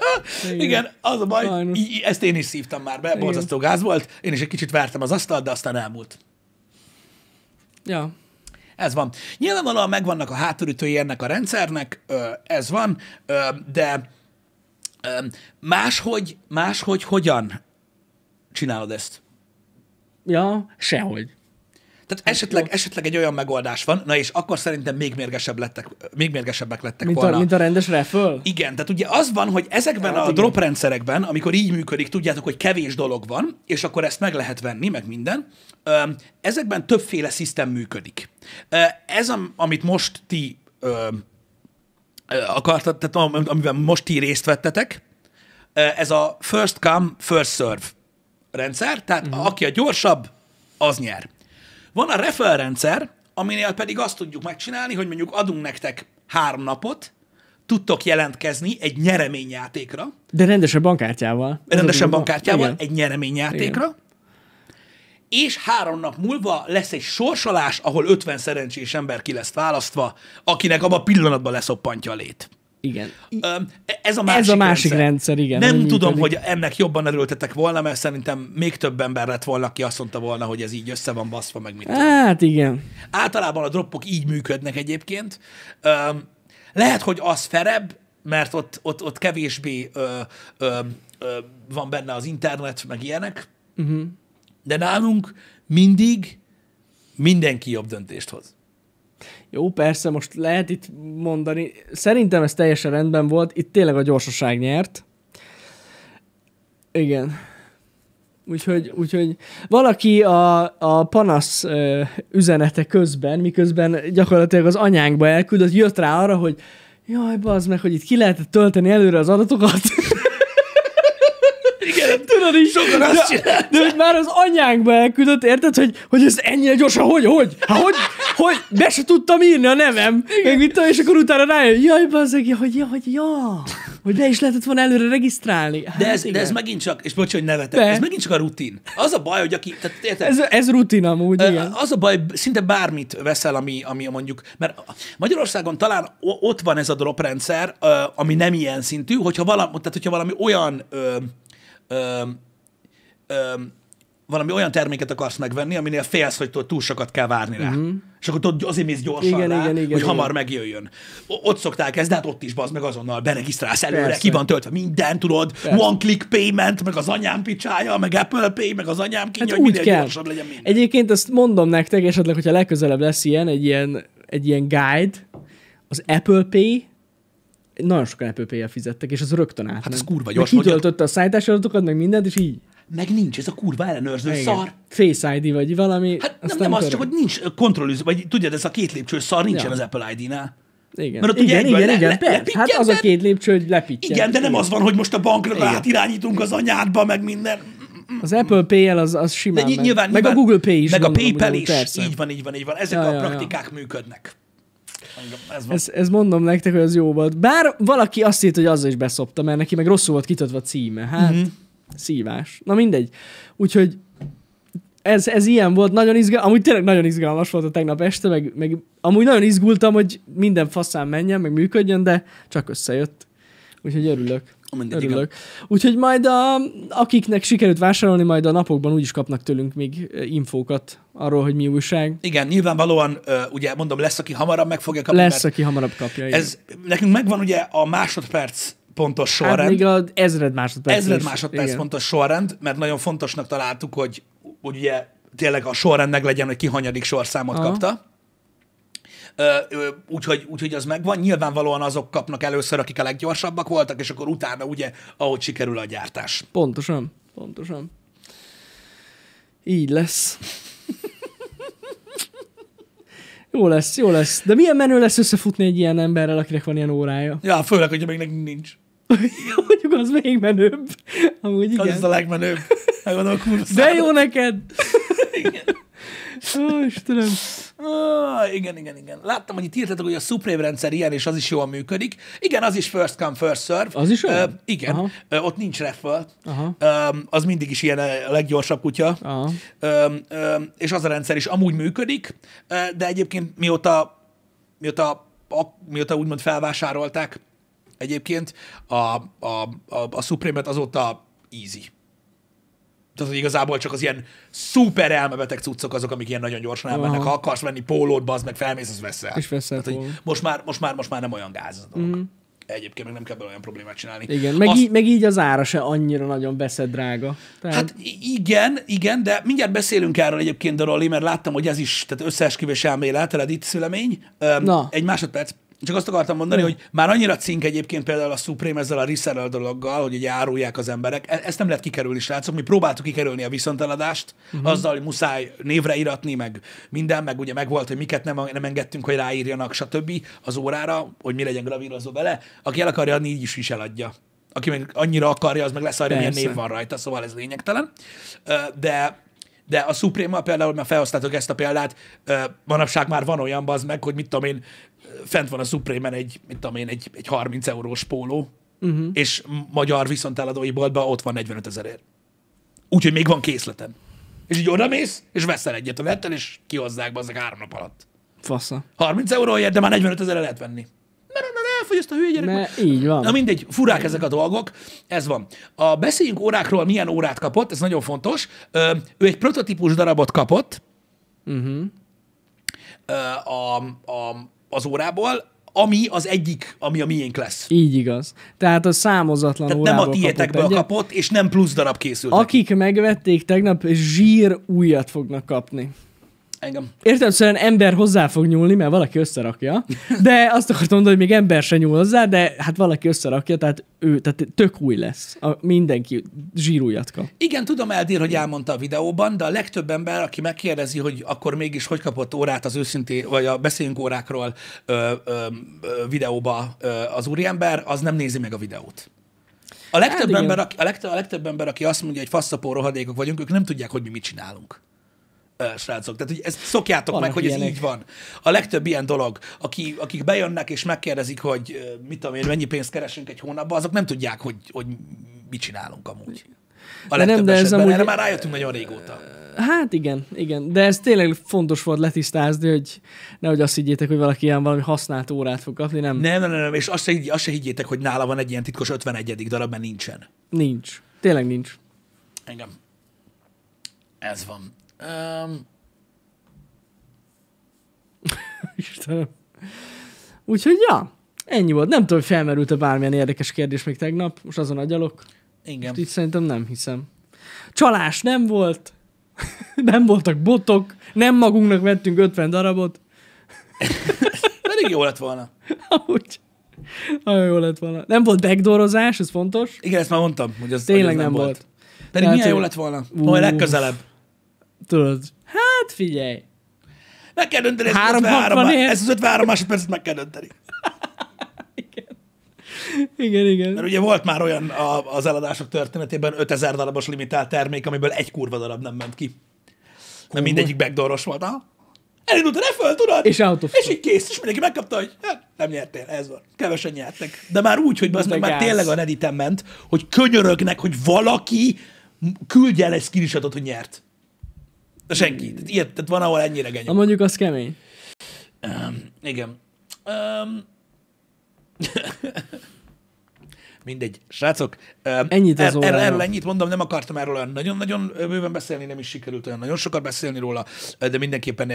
Igen. Igen az a baj, így, ezt én is szívtam már be, borzasztó gáz volt, én is egy kicsit vártam az asztalt, de aztán elmúlt. Ja. Ez van. Nyilvánvalóan megvannak a hátulütői ennek a rendszernek, ez van, de Máshogy, máshogy hogyan csinálod ezt? Ja, sehogy. Tehát hát esetleg, esetleg egy olyan megoldás van, na és akkor szerintem még, mérgesebb lettek, még mérgesebbek lettek mint volna. A, mint a rendes raffle? Igen, tehát ugye az van, hogy ezekben hát a igen. drop rendszerekben, amikor így működik, tudjátok, hogy kevés dolog van, és akkor ezt meg lehet venni, meg minden, ezekben többféle szisztem működik. Ez, amit most ti akartad, tehát amiben most ti részt vettetek, ez a first come, first serve rendszer, tehát uh-huh. aki a gyorsabb, az nyer. Van a referral rendszer, aminél pedig azt tudjuk megcsinálni, hogy mondjuk adunk nektek három napot, tudtok jelentkezni egy nyereményjátékra. De rendesen bankkártyával. Rendesen bankkártyával, egy nyereményjátékra. Igen és három nap múlva lesz egy sorsolás, ahol 50 szerencsés ember ki lesz választva, akinek abban a pillanatban leszoppantja a lét. Igen. Ez a másik, Ez a másik rendszer. rendszer, igen. Nem tudom, hogy ennek jobban erőltetek volna, mert szerintem még több ember lett volna, aki azt mondta volna, hogy ez így össze van baszva, meg mit. Hát tudom. igen. Általában a droppok így működnek egyébként. Lehet, hogy az ferebb, mert ott, ott, ott kevésbé ö, ö, ö, van benne az internet, meg ilyenek. Uh-huh. De nálunk mindig mindenki jobb döntést hoz. Jó, persze, most lehet itt mondani. Szerintem ez teljesen rendben volt. Itt tényleg a gyorsaság nyert. Igen. Úgyhogy, úgyhogy valaki a, a panasz ö, üzenete közben, miközben gyakorlatilag az anyánkba elküldött, jött rá arra, hogy jaj, bazd meg, hogy itt ki lehetett tölteni előre az adatokat. tudod így... Sokan azt csinálták. De, de már az anyánkba elküldött, érted, hogy, hogy ez ennyire gyorsan, hogy, hogy? ha hát hogy, hogy, be se tudtam írni a nevem. Meg mit tudom, és akkor utána rájön, jaj, bazzeg, hogy, ja, hogy, ja. Hogy be is lehetett volna előre regisztrálni. Hát, de, ez, de ez megint csak, és bocs, hogy nevetek, de. ez megint csak a rutin. Az a baj, hogy aki, tehát érted? Ez, ez rutin amúgy, ö, igen. Az a baj, szinte bármit veszel, ami, ami mondjuk, mert Magyarországon talán ott van ez a droprendszer, ami nem ilyen szintű, hogyha valami, tehát hogyha valami olyan ö, öm, öm, valami olyan terméket akarsz megvenni, aminél félsz, hogy túl sokat kell várni rá. Uh-huh. És akkor tudod, azért mész gyorsan igen, rá, igen, igen, hogy igen. hamar megjöjjön. ott szokták ezt, de hát ott is bazd meg azonnal beregisztrálsz előre, Persze. ki van töltve minden, tudod, Persze. one click payment, meg az anyám picsája, meg Apple Pay, meg az anyám kínja, hát hogy úgy kell. gyorsabb legyen minden. Egyébként ezt mondom nektek, esetleg, hogyha legközelebb lesz ilyen, egy ilyen, egy ilyen guide, az Apple Pay, nagyon sok apple fizettek, és az rögtön át. Hát ez kurva gyors. Meg kitöltötte a szállítási adatokat, meg mindent, és így. Meg nincs ez a kurva ellenőrző Igen. szar. Face ID vagy valami. Hát nem, nem az, csak hogy nincs kontrollőző, vagy tudjad, ez a két lépcsős szar nincsen ja. az Apple ID-nál. Igen. Mert ott igen, ugye igen, le, igen, le, persze. hát az a két lépcső, hogy lepítjen. Igen, de nem igen. az van, hogy most a bankra át irányítunk az anyádba, meg minden. Az Apple Pay-el az, az simán de nyilván, meg. Nyilván, meg a Google Pay is. Meg a PayPal is. Persze. Így van, így van, így van. Ezek ja, a ja, praktikák ja. működnek. Ez, ez, ez, mondom nektek, hogy az jó volt. Bár valaki azt írt, hogy azzal is beszopta, mert neki meg rosszul volt kitöltve a címe. Hát, mm-hmm. szívás. Na mindegy. Úgyhogy ez, ez ilyen volt, nagyon izgalmas, amúgy tényleg nagyon izgalmas volt a tegnap este, meg, meg amúgy nagyon izgultam, hogy minden faszán menjen, meg működjön, de csak összejött. Úgyhogy örülök. Mindegy, Örülök. Igen. Úgyhogy majd a, akiknek sikerült vásárolni, majd a napokban úgyis kapnak tőlünk még infókat arról, hogy mi újság. Igen, nyilvánvalóan, ugye mondom, lesz, aki hamarabb meg fogja kapni. Lesz, aki hamarabb kapja. Igen. Ez, nekünk megvan ugye a másodperc pontos hát sorrend. Hát még az ezred másodperc. Ezred másodperc igen. pontos sorrend, mert nagyon fontosnak találtuk, hogy, hogy ugye tényleg a sorrend meg legyen, hogy ki hanyadik sorszámot Aha. kapta. Úgyhogy, úgyhogy az megvan. Nyilvánvalóan azok kapnak először, akik a leggyorsabbak voltak, és akkor utána ugye, ahogy sikerül a gyártás. Pontosan, pontosan. Így lesz. Jó lesz, jó lesz. De milyen menő lesz összefutni egy ilyen emberrel, akinek van ilyen órája? Ja, főleg, hogyha még nekünk nincs. Mondjuk az még menőbb. Amúgy igen. Az, a legmenőbb. Hát De jó neked! igen. Ó, Istenem. Ó, igen, igen, igen. Láttam, hogy itt írtatok, hogy a Supreme rendszer ilyen, és az is jól működik. Igen, az is first come, first serve. Az is olyan? Uh, igen. Aha. Uh, ott nincs raffle. Aha. az mindig is ilyen a leggyorsabb kutya. Aha. Uh, és az a rendszer is amúgy működik, uh, de egyébként mióta, mióta, a, mióta úgymond felvásárolták egyébként a, a, a, a Supreme-et, azóta easy tehát hogy igazából csak az ilyen szuper elmebeteg cuccok azok, amik ilyen nagyon gyorsan elmennek. Aha. Ha akarsz venni pólót, az meg felmész, az veszel. És veszel tehát, hogy most már, most már, most már nem olyan gáz az a dolog. Mm. Egyébként meg nem kell belőle olyan problémát csinálni. Igen, meg, Azt... így, meg így az ára se annyira nagyon drága. Tehát... Hát igen, igen, de mindjárt beszélünk erről egyébként, Doroli, mert láttam, hogy ez is, tehát összeesküvés elmélet, itt szülemény. Um, Na. Egy másodperc. Csak azt akartam mondani, hogy már annyira cink egyébként például a Supreme ezzel a reseller dologgal, hogy ugye árulják az emberek. E- ezt nem lehet kikerülni, srácok. Mi próbáltuk kikerülni a viszonteladást, uh-huh. azzal, hogy muszáj névre iratni, meg minden, meg ugye meg volt, hogy miket nem, nem engedtünk, hogy ráírjanak, stb. az órára, hogy mi legyen gravírozó bele. Aki el akarja adni, így is, is eladja. Aki meg annyira akarja, az meg arra, milyen név van rajta, szóval ez lényegtelen. De de a Supreme-mal például, mert felhoztátok ezt a példát, manapság már van olyan az meg, hogy mit tudom én, fent van a Supreme-en egy, mit tudom én, egy, egy 30 eurós póló, uh-huh. és magyar viszonteladói boltban ott van 45 ezerért. Úgyhogy még van készletem. És így odamész, és veszel egyet a vettel, és kihozzák be a három nap alatt. Fasza. 30 euróért, de már 45 ezerre lehet venni elfogyaszt a hülye gyerek. Ne, így van. Na mindegy, furák ezek a dolgok. Ez van. A beszéljünk órákról, milyen órát kapott, ez nagyon fontos. Ö, ő egy prototípus darabot kapott uh-huh. Ö, a, a, az órából, ami az egyik, ami a miénk lesz. Így igaz. Tehát a számozatlan Tehát nem a tiétekből kapott, kapott, és nem plusz darab készült. Akik megvették tegnap, zsír újat fognak kapni. Engem. Értem, szerint szóval ember hozzá fog nyúlni, mert valaki összerakja, de azt akartam mondani, hogy még ember se nyúl hozzá, de hát valaki összerakja, tehát ő, tehát tök új lesz. A, mindenki zsírújat kap. Igen, tudom, Eldir, hogy elmondta a videóban, de a legtöbb ember, aki megkérdezi, hogy akkor mégis hogy kapott órát az őszintén, vagy a beszéljünk órákról ö, ö, ö, videóba ö, az úriember, az nem nézi meg a videót. A legtöbb, hát, ember, aki, a, legtöbb, a legtöbb ember, aki azt mondja, hogy faszapó rohadékok vagyunk, ők nem tudják, hogy mi mit csinálunk srácok. Tehát, hogy ezt szokjátok Vannak meg, hogy ilyenek. ez így van. A legtöbb ilyen dolog, aki, akik bejönnek és megkérdezik, hogy mit tudom én, mennyi pénzt keresünk egy hónapban, azok nem tudják, hogy, hogy mit csinálunk amúgy. A de nem, de ez amúgy... Erre már rájöttünk nagyon régóta. Hát igen, igen. De ez tényleg fontos volt letisztázni, hogy nehogy azt higgyétek, hogy valaki ilyen valami használt órát fog kapni, nem? Nem, nem, nem, nem. és azt se, higgy, azt se higgyétek, hogy nála van egy ilyen titkos 51. darab, mert nincsen. Nincs. Tényleg nincs. Engem. Ez van. Um... Istenem. Úgyhogy, ja, ennyi volt. Nem tudom, hogy felmerült-e bármilyen érdekes kérdés még tegnap. Most azon agyalok. Igen. Most szerintem nem hiszem. Csalás nem volt. nem voltak botok. Nem magunknak vettünk 50 darabot. Pedig jó lett volna. Amúgy. Nagyon jó lett volna. Nem volt backdoorozás, ez fontos. Igen, ezt már mondtam, hogy az Tényleg hogy az nem, nem volt. volt. Pedig Tehát, milyen jó lett volna. Majd legközelebb tudod, hát figyelj. Meg kell dönteni ezt, 53, ez az 53 másodpercet meg kell dönteni. igen. igen, Mert ugye volt már olyan a, az eladások történetében 5000 darabos limitált termék, amiből egy kurva darab nem ment ki. Mert mindegyik backdooros volt. Aha. Elindult a reföl, tudod? És out És így kész, és mindenki megkapta, hogy hát, nem nyertél, ez van. Kevesen nyertek. De már úgy, hogy az már tényleg a Redditen ment, hogy könyörögnek, hogy valaki küldje el egy screenshotot, hogy nyert. De senki. Tehát, ilyet, tehát van, ahol ennyire genyó. Na mondjuk az kemény. Um, igen. Um, Mindegy, srácok. Ennyit az er, er- erről, ennyit mondom, nem akartam erről olyan nagyon-nagyon bőven beszélni, nem is sikerült olyan nagyon sokat beszélni róla, de mindenképpen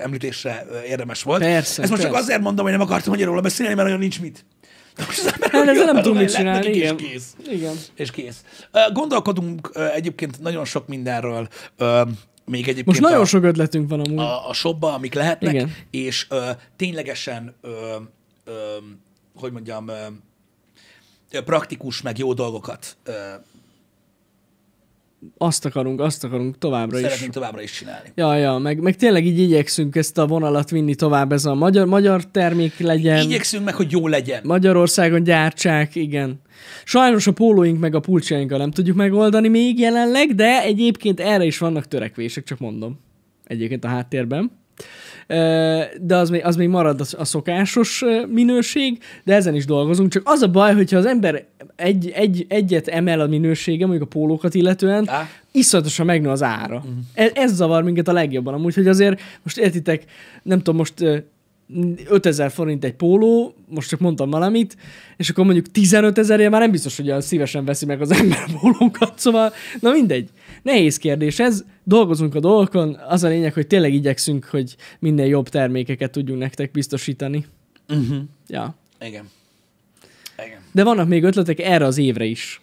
említésre érdemes volt. Persze, Ezt most persze. csak azért mondom, hogy nem akartam annyira róla beszélni, mert olyan nincs mit. Hát ezzel nem tudom mit csinálni. Igen. És kész. Igen. És kész. Gondolkodunk egyébként nagyon sok mindenről még egyébként Most nagyon a, sok ötletünk van amúgy. A, a shopba, amik lehetnek, Igen. és ö, ténylegesen, ö, ö, hogy mondjam, ö, praktikus, meg jó dolgokat ö, azt akarunk, azt akarunk továbbra Szeretnénk is. Szeretnénk továbbra is csinálni. Ja, ja, meg, meg tényleg így igyekszünk ezt a vonalat vinni tovább, ez a magyar, magyar termék legyen. Igyekszünk meg, hogy jó legyen. Magyarországon gyártsák, igen. Sajnos a pólóink meg a pulcsainkkal nem tudjuk megoldani még jelenleg, de egyébként erre is vannak törekvések, csak mondom. Egyébként a háttérben de az még, az még marad a szokásos minőség, de ezen is dolgozunk. Csak az a baj, hogyha az ember egy, egy, egyet emel a minősége, mondjuk a pólókat illetően, ah. iszonyatosan megnő az ára. Uh-huh. Mhm. Ez, ez zavar minket a legjobban. Amúgy, hogy azért most értitek, nem tudom, most 5000 forint egy póló, most csak mondtam valamit, és akkor mondjuk 15 ezerért már nem biztos, hogy olyan szívesen veszi meg az ember a pólónkat, szóval na mindegy. Nehéz kérdés ez, dolgozunk a dolgokon, az a lényeg, hogy tényleg igyekszünk, hogy minden jobb termékeket tudjunk nektek biztosítani. Uh-huh. Ja. Igen. Igen. De vannak még ötletek erre az évre is.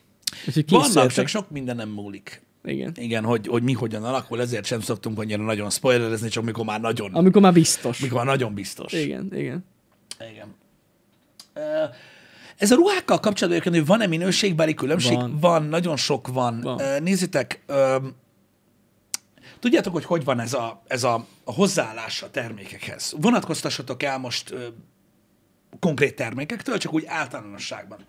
vannak, csak sok minden nem múlik. Igen. Igen, hogy, hogy mi hogyan alakul, ezért sem szoktunk annyira nagyon spoilerezni, csak mikor már nagyon... Amikor már biztos. Mikor már nagyon biztos. Igen, igen. Igen. Ez a ruhákkal kapcsolatban hogy van-e minőségbeli különbség? Van. van nagyon sok van. van. Nézzétek, tudjátok, hogy hogy van ez a, ez a, a hozzáállás a termékekhez? Vonatkoztassatok el most konkrét termékektől, csak úgy általánosságban.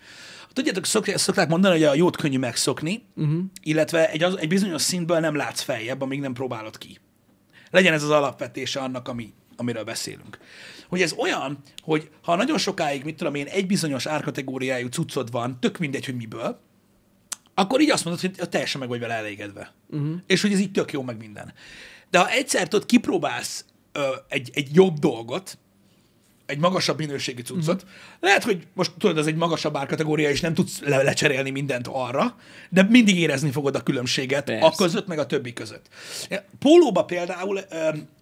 Tudjátok, szok, szokták mondani, hogy a jót könnyű megszokni, uh-huh. illetve egy, egy bizonyos szintből nem látsz feljebb, amíg nem próbálod ki. Legyen ez az alapvetése annak, ami, amiről beszélünk. Hogy ez olyan, hogy ha nagyon sokáig, mit tudom én, egy bizonyos árkategóriájú cuccod van, tök mindegy, hogy miből, akkor így azt mondod, hogy teljesen meg vagy vele elégedve. Uh-huh. És hogy ez így tök jó, meg minden. De ha egyszer tudod, kipróbálsz ö, egy, egy jobb dolgot, egy magasabb minőségi cuccot. Mm-hmm. Lehet, hogy most tudod, ez egy magasabb árkategória, és nem tudsz le- lecserélni mindent arra, de mindig érezni fogod a különbséget Persze. a között, meg a többi között. Pólóba például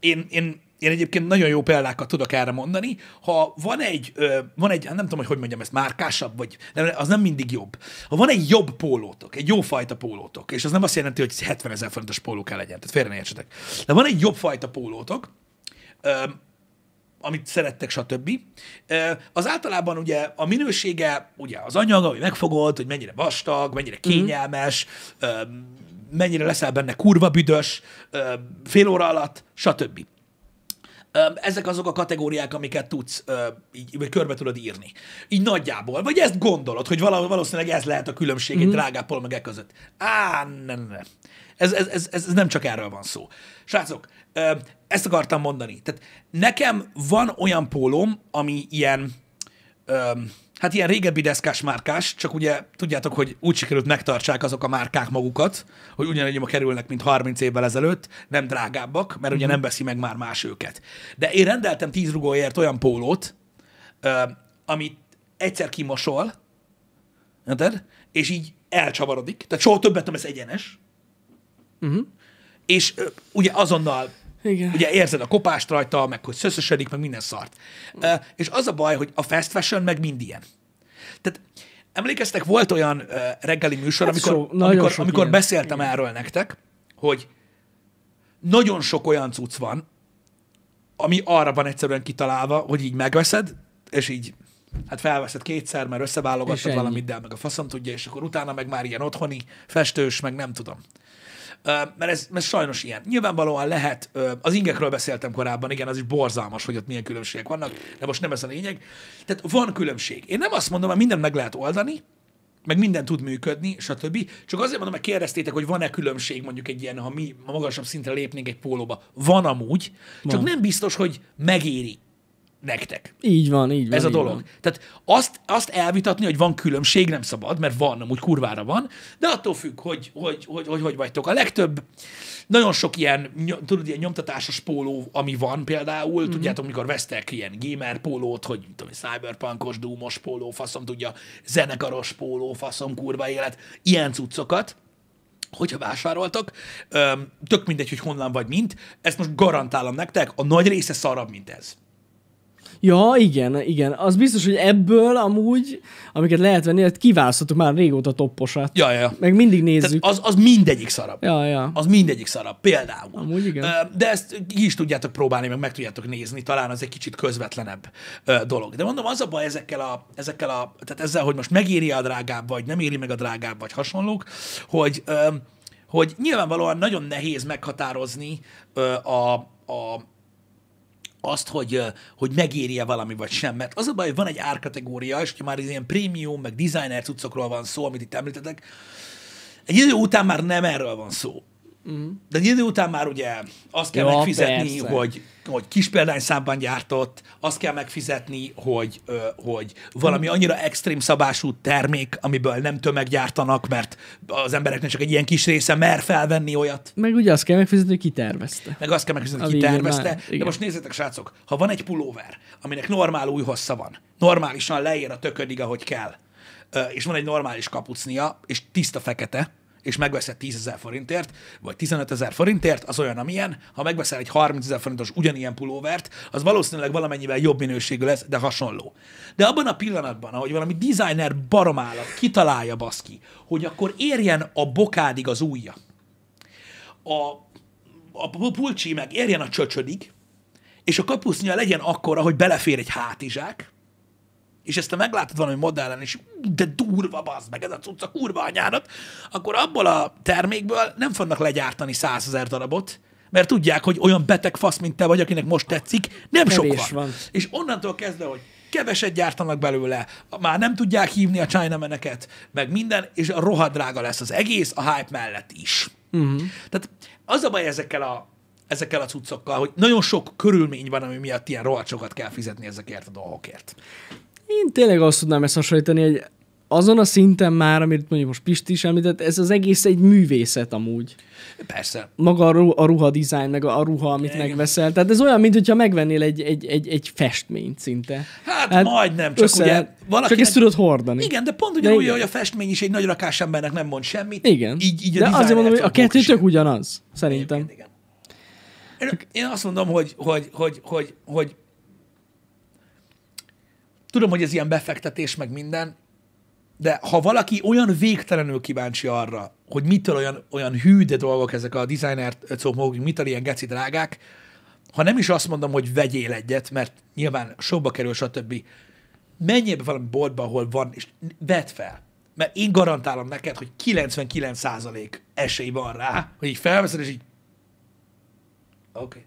én, én én egyébként nagyon jó példákat tudok erre mondani, ha van egy, van egy, nem tudom, hogy hogy mondjam ezt, márkásabb, vagy nem, az nem mindig jobb. Ha van egy jobb pólótok, egy jó fajta pólótok, és az nem azt jelenti, hogy 70 ezer forintos póló kell legyen, tehát félre ne értsetek. De van egy jobb fajta pólótok, amit szerettek, stb. Az általában ugye a minősége, ugye az anyag, ami megfogod, hogy mennyire vastag, mennyire mhm. kényelmes, mm. mennyire leszel benne kurva büdös, fél óra alatt, stb. Ezek azok a kategóriák, amiket tudsz, így, vagy körbe tudod írni. Így nagyjából. Vagy ezt gondolod, hogy valószínűleg ez lehet a különbség mm. egy mhm. drágább meg e között. Á, nem, nem. Ez, ez, ez, ez nem csak erről van szó. Srácok, ezt akartam mondani. Tehát nekem van olyan pólóm, ami ilyen, hát ilyen régebbi deszkás márkás, csak ugye tudjátok, hogy úgy sikerült megtartsák azok a márkák magukat, hogy ma kerülnek, mint 30 évvel ezelőtt, nem drágábbak, mert ugye mhm. nem veszi meg már más őket. De én rendeltem 10 rugóért olyan pólót, amit egyszer kimosol, És így elcsavarodik, tehát soha többet nem lesz egyenes, Uh-huh. És uh, ugye azonnal igen. Ugye érzed a kopást rajta, meg hogy szöszösödik, meg minden szart. Uh, és az a baj, hogy a fast fashion meg mind ilyen. Tehát emlékeztek, volt olyan uh, reggeli műsor, hát amikor, szó, amikor, amikor beszéltem Igen. erről nektek, hogy nagyon sok olyan cucc van, ami arra van egyszerűen kitalálva, hogy így megveszed, és így hát felveszed kétszer, mert összeválogatod valamit, de meg a faszom tudja, és akkor utána meg már ilyen otthoni festős, meg nem tudom mert ez, mert sajnos ilyen. Nyilvánvalóan lehet, az ingekről beszéltem korábban, igen, az is borzalmas, hogy ott milyen különbségek vannak, de most nem ez a lényeg. Tehát van különbség. Én nem azt mondom, hogy mindent meg lehet oldani, meg minden tud működni, stb. Csak azért mondom, mert kérdeztétek, hogy van-e különbség mondjuk egy ilyen, ha mi magasabb szintre lépnénk egy pólóba. Van amúgy, csak van. nem biztos, hogy megéri nektek. Így van, így van. Ez a dolog. Van. Tehát azt, azt elvitatni, hogy van különbség, nem szabad, mert van, amúgy kurvára van, de attól függ, hogy hogy, hogy, hogy, hogy vagytok. A legtöbb, nagyon sok ilyen, tudod, ilyen nyomtatásos póló, ami van például, mm-hmm. tudjátok, mikor vesztek ilyen gamer pólót, hogy tudom, cyberpunkos, dúmos póló, faszom tudja, zenekaros póló, faszom kurva élet, ilyen cuccokat, hogyha vásároltok, tök mindegy, hogy honnan vagy mint, ezt most garantálom nektek, a nagy része szarabb, mint ez. Ja, igen, igen. Az biztos, hogy ebből amúgy, amiket lehet venni, hát kiválasztottuk már régóta topposát. Ja, ja. Meg mindig nézzük. az, az mindegyik szarab. Ja, ja. Az mindegyik szarab, például. Amúgy igen. De ezt ki is tudjátok próbálni, meg meg tudjátok nézni, talán az egy kicsit közvetlenebb dolog. De mondom, az a baj ezekkel a, ezekkel a tehát ezzel, hogy most megéri a drágább, vagy nem éri meg a drágább, vagy hasonlók, hogy hogy nyilvánvalóan nagyon nehéz meghatározni a, a, azt, hogy, hogy megéri-e valami vagy sem. Mert az a baj, hogy van egy árkategória, és ha már ilyen prémium, meg designer cuccokról van szó, amit itt említetek, egy idő után már nem erről van szó. Mm. De egy idő után már ugye azt kell ja, megfizetni, persze. hogy hogy kis példányszámban gyártott, azt kell megfizetni, hogy, ö, hogy valami mm. annyira extrém szabású termék, amiből nem tömeggyártanak, mert az embereknek csak egy ilyen kis része mer felvenni olyat. Meg ugye azt kell megfizetni, hogy tervezte. Meg azt kell megfizetni, hogy ki tervezte. De most nézzétek, srácok, ha van egy pulóver, aminek normál új hossza van, normálisan leér a töködig, ahogy kell, és van egy normális kapucnia, és tiszta fekete, és megveszed 10 ezer forintért, vagy 15 ezer forintért, az olyan, amilyen. Ha megveszel egy 30 ezer forintos ugyanilyen pulóvert, az valószínűleg valamennyivel jobb minőségű lesz, de hasonló. De abban a pillanatban, ahogy valami designer baromállat kitalálja baszki, hogy akkor érjen a bokádig az újja, a, a pulcsi meg érjen a csöcsödig, és a kapusznya legyen akkora, hogy belefér egy hátizsák, és ezt te meglátod valami modellen, és de durva bazd meg ez a cucca, kurva anyádat, akkor abból a termékből nem fognak legyártani százezer darabot, mert tudják, hogy olyan beteg fasz, mint te vagy, akinek most tetszik, nem sok van. van. És onnantól kezdve, hogy keveset gyártanak belőle, már nem tudják hívni a meneket, meg minden, és a rohadrága lesz az egész a hype mellett is. Uh-huh. Tehát az a baj ezekkel a, ezekkel a cuccokkal, hogy nagyon sok körülmény van, ami miatt ilyen rohadt sokat kell fizetni ezekért a dolgokért. Én tényleg azt tudnám ezt hasonlítani, hogy azon a szinten már, amit mondjuk most Pisti is említett, ez az egész egy művészet amúgy. Persze. Maga a, ruha, a ruha dizájn, meg a ruha, amit Igen. megveszel. Tehát ez olyan, mintha megvennél egy, egy, egy, egy festményt szinte. Hát, hát majdnem, csak össze, ugye valaki... Csak ezt tudod hordani. Igen, de pont ugyanúgy, hogy a festmény is egy nagy rakás embernek nem mond semmit. Igen. Így, így a de azért mondom, hogy a kettő tök ugyanaz, szerintem. Igen, igen. Én, én azt mondom, hogy, hogy, hogy, hogy, hogy tudom, hogy ez ilyen befektetés, meg minden, de ha valaki olyan végtelenül kíváncsi arra, hogy mitől olyan, olyan hűde dolgok ezek a designer copmógik, mitől ilyen geci drágák, ha nem is azt mondom, hogy vegyél egyet, mert nyilván sokba kerül, stb. Menjél be valami boltba, ahol van, és vedd fel. Mert én garantálom neked, hogy 99% esély van rá, hogy így felveszed, és így oké. Okay.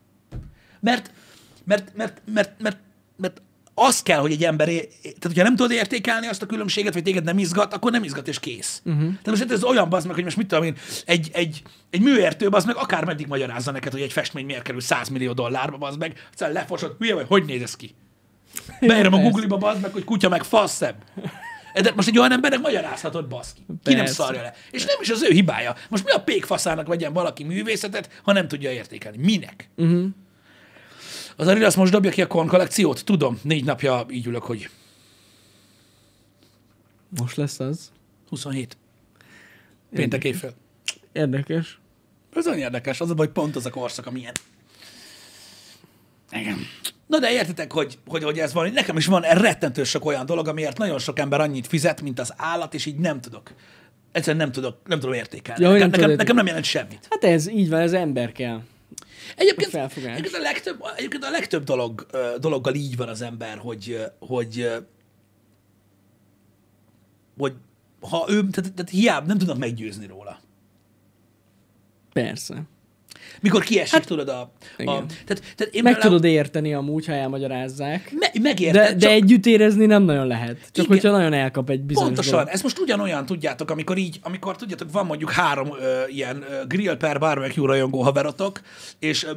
Mert, mert, mert, mert, mert, mert az kell, hogy egy ember, tehát hogyha nem tudod értékelni azt a különbséget, vagy téged nem izgat, akkor nem izgat, és kész. Uh-huh. Tehát most ez olyan bazd meg, hogy most mit tudom én, egy, egy, egy műértő bazd meg, akár meddig magyarázza neked, hogy egy festmény miért kerül 100 millió dollárba bazd meg, aztán lefosod, hülye vagy, hogy néz ez ki? Beérem a Google-ba bazd meg, hogy kutya meg faszebb. E, de most egy olyan embernek magyarázhatod, baszki. Ki Persze. nem szarja le. És nem is az ő hibája. Most mi a pékfaszának vegyen valaki művészetet, ha nem tudja értékelni? Minek? Uh-huh. Az Adidas most dobja ki a Korn kollekciót? Tudom, négy napja így ülök, hogy... Most lesz az? 27. Péntek éjfél. Érdekes. Ez olyan érdekes. Az a baj, pont az a korszak, amilyen. Igen. Na de értitek, hogy, hogy, hogy ez van. Nekem is van rettentő sok olyan dolog, amiért nagyon sok ember annyit fizet, mint az állat, és így nem tudok. Egyszerűen nem tudok, nem tudom értékelni. Ja, nekem, nem nekem, nekem nem jelent semmit. Hát ez így van, ez ember kell. Egyébként, egyébként, a legtöbb, egyébként a legtöbb dolog, dologgal így van az ember, hogy, hogy, hogy ha ő, tehát, tehát hiába nem tudnak meggyőzni róla. Persze mikor kiesik, hát, tudod, a... a tehát, tehát én meg tudod érteni amúgy, ha elmagyarázzák. Me, megérted. De, csak... de együtt érezni nem nagyon lehet. Csak igen. hogyha nagyon elkap egy bizonyos Pontosan, ez most ugyanolyan, tudjátok, amikor így, amikor tudjátok, van mondjuk három ö, ilyen ö, grill per barbecue rajongó haverotok, és ö, ö,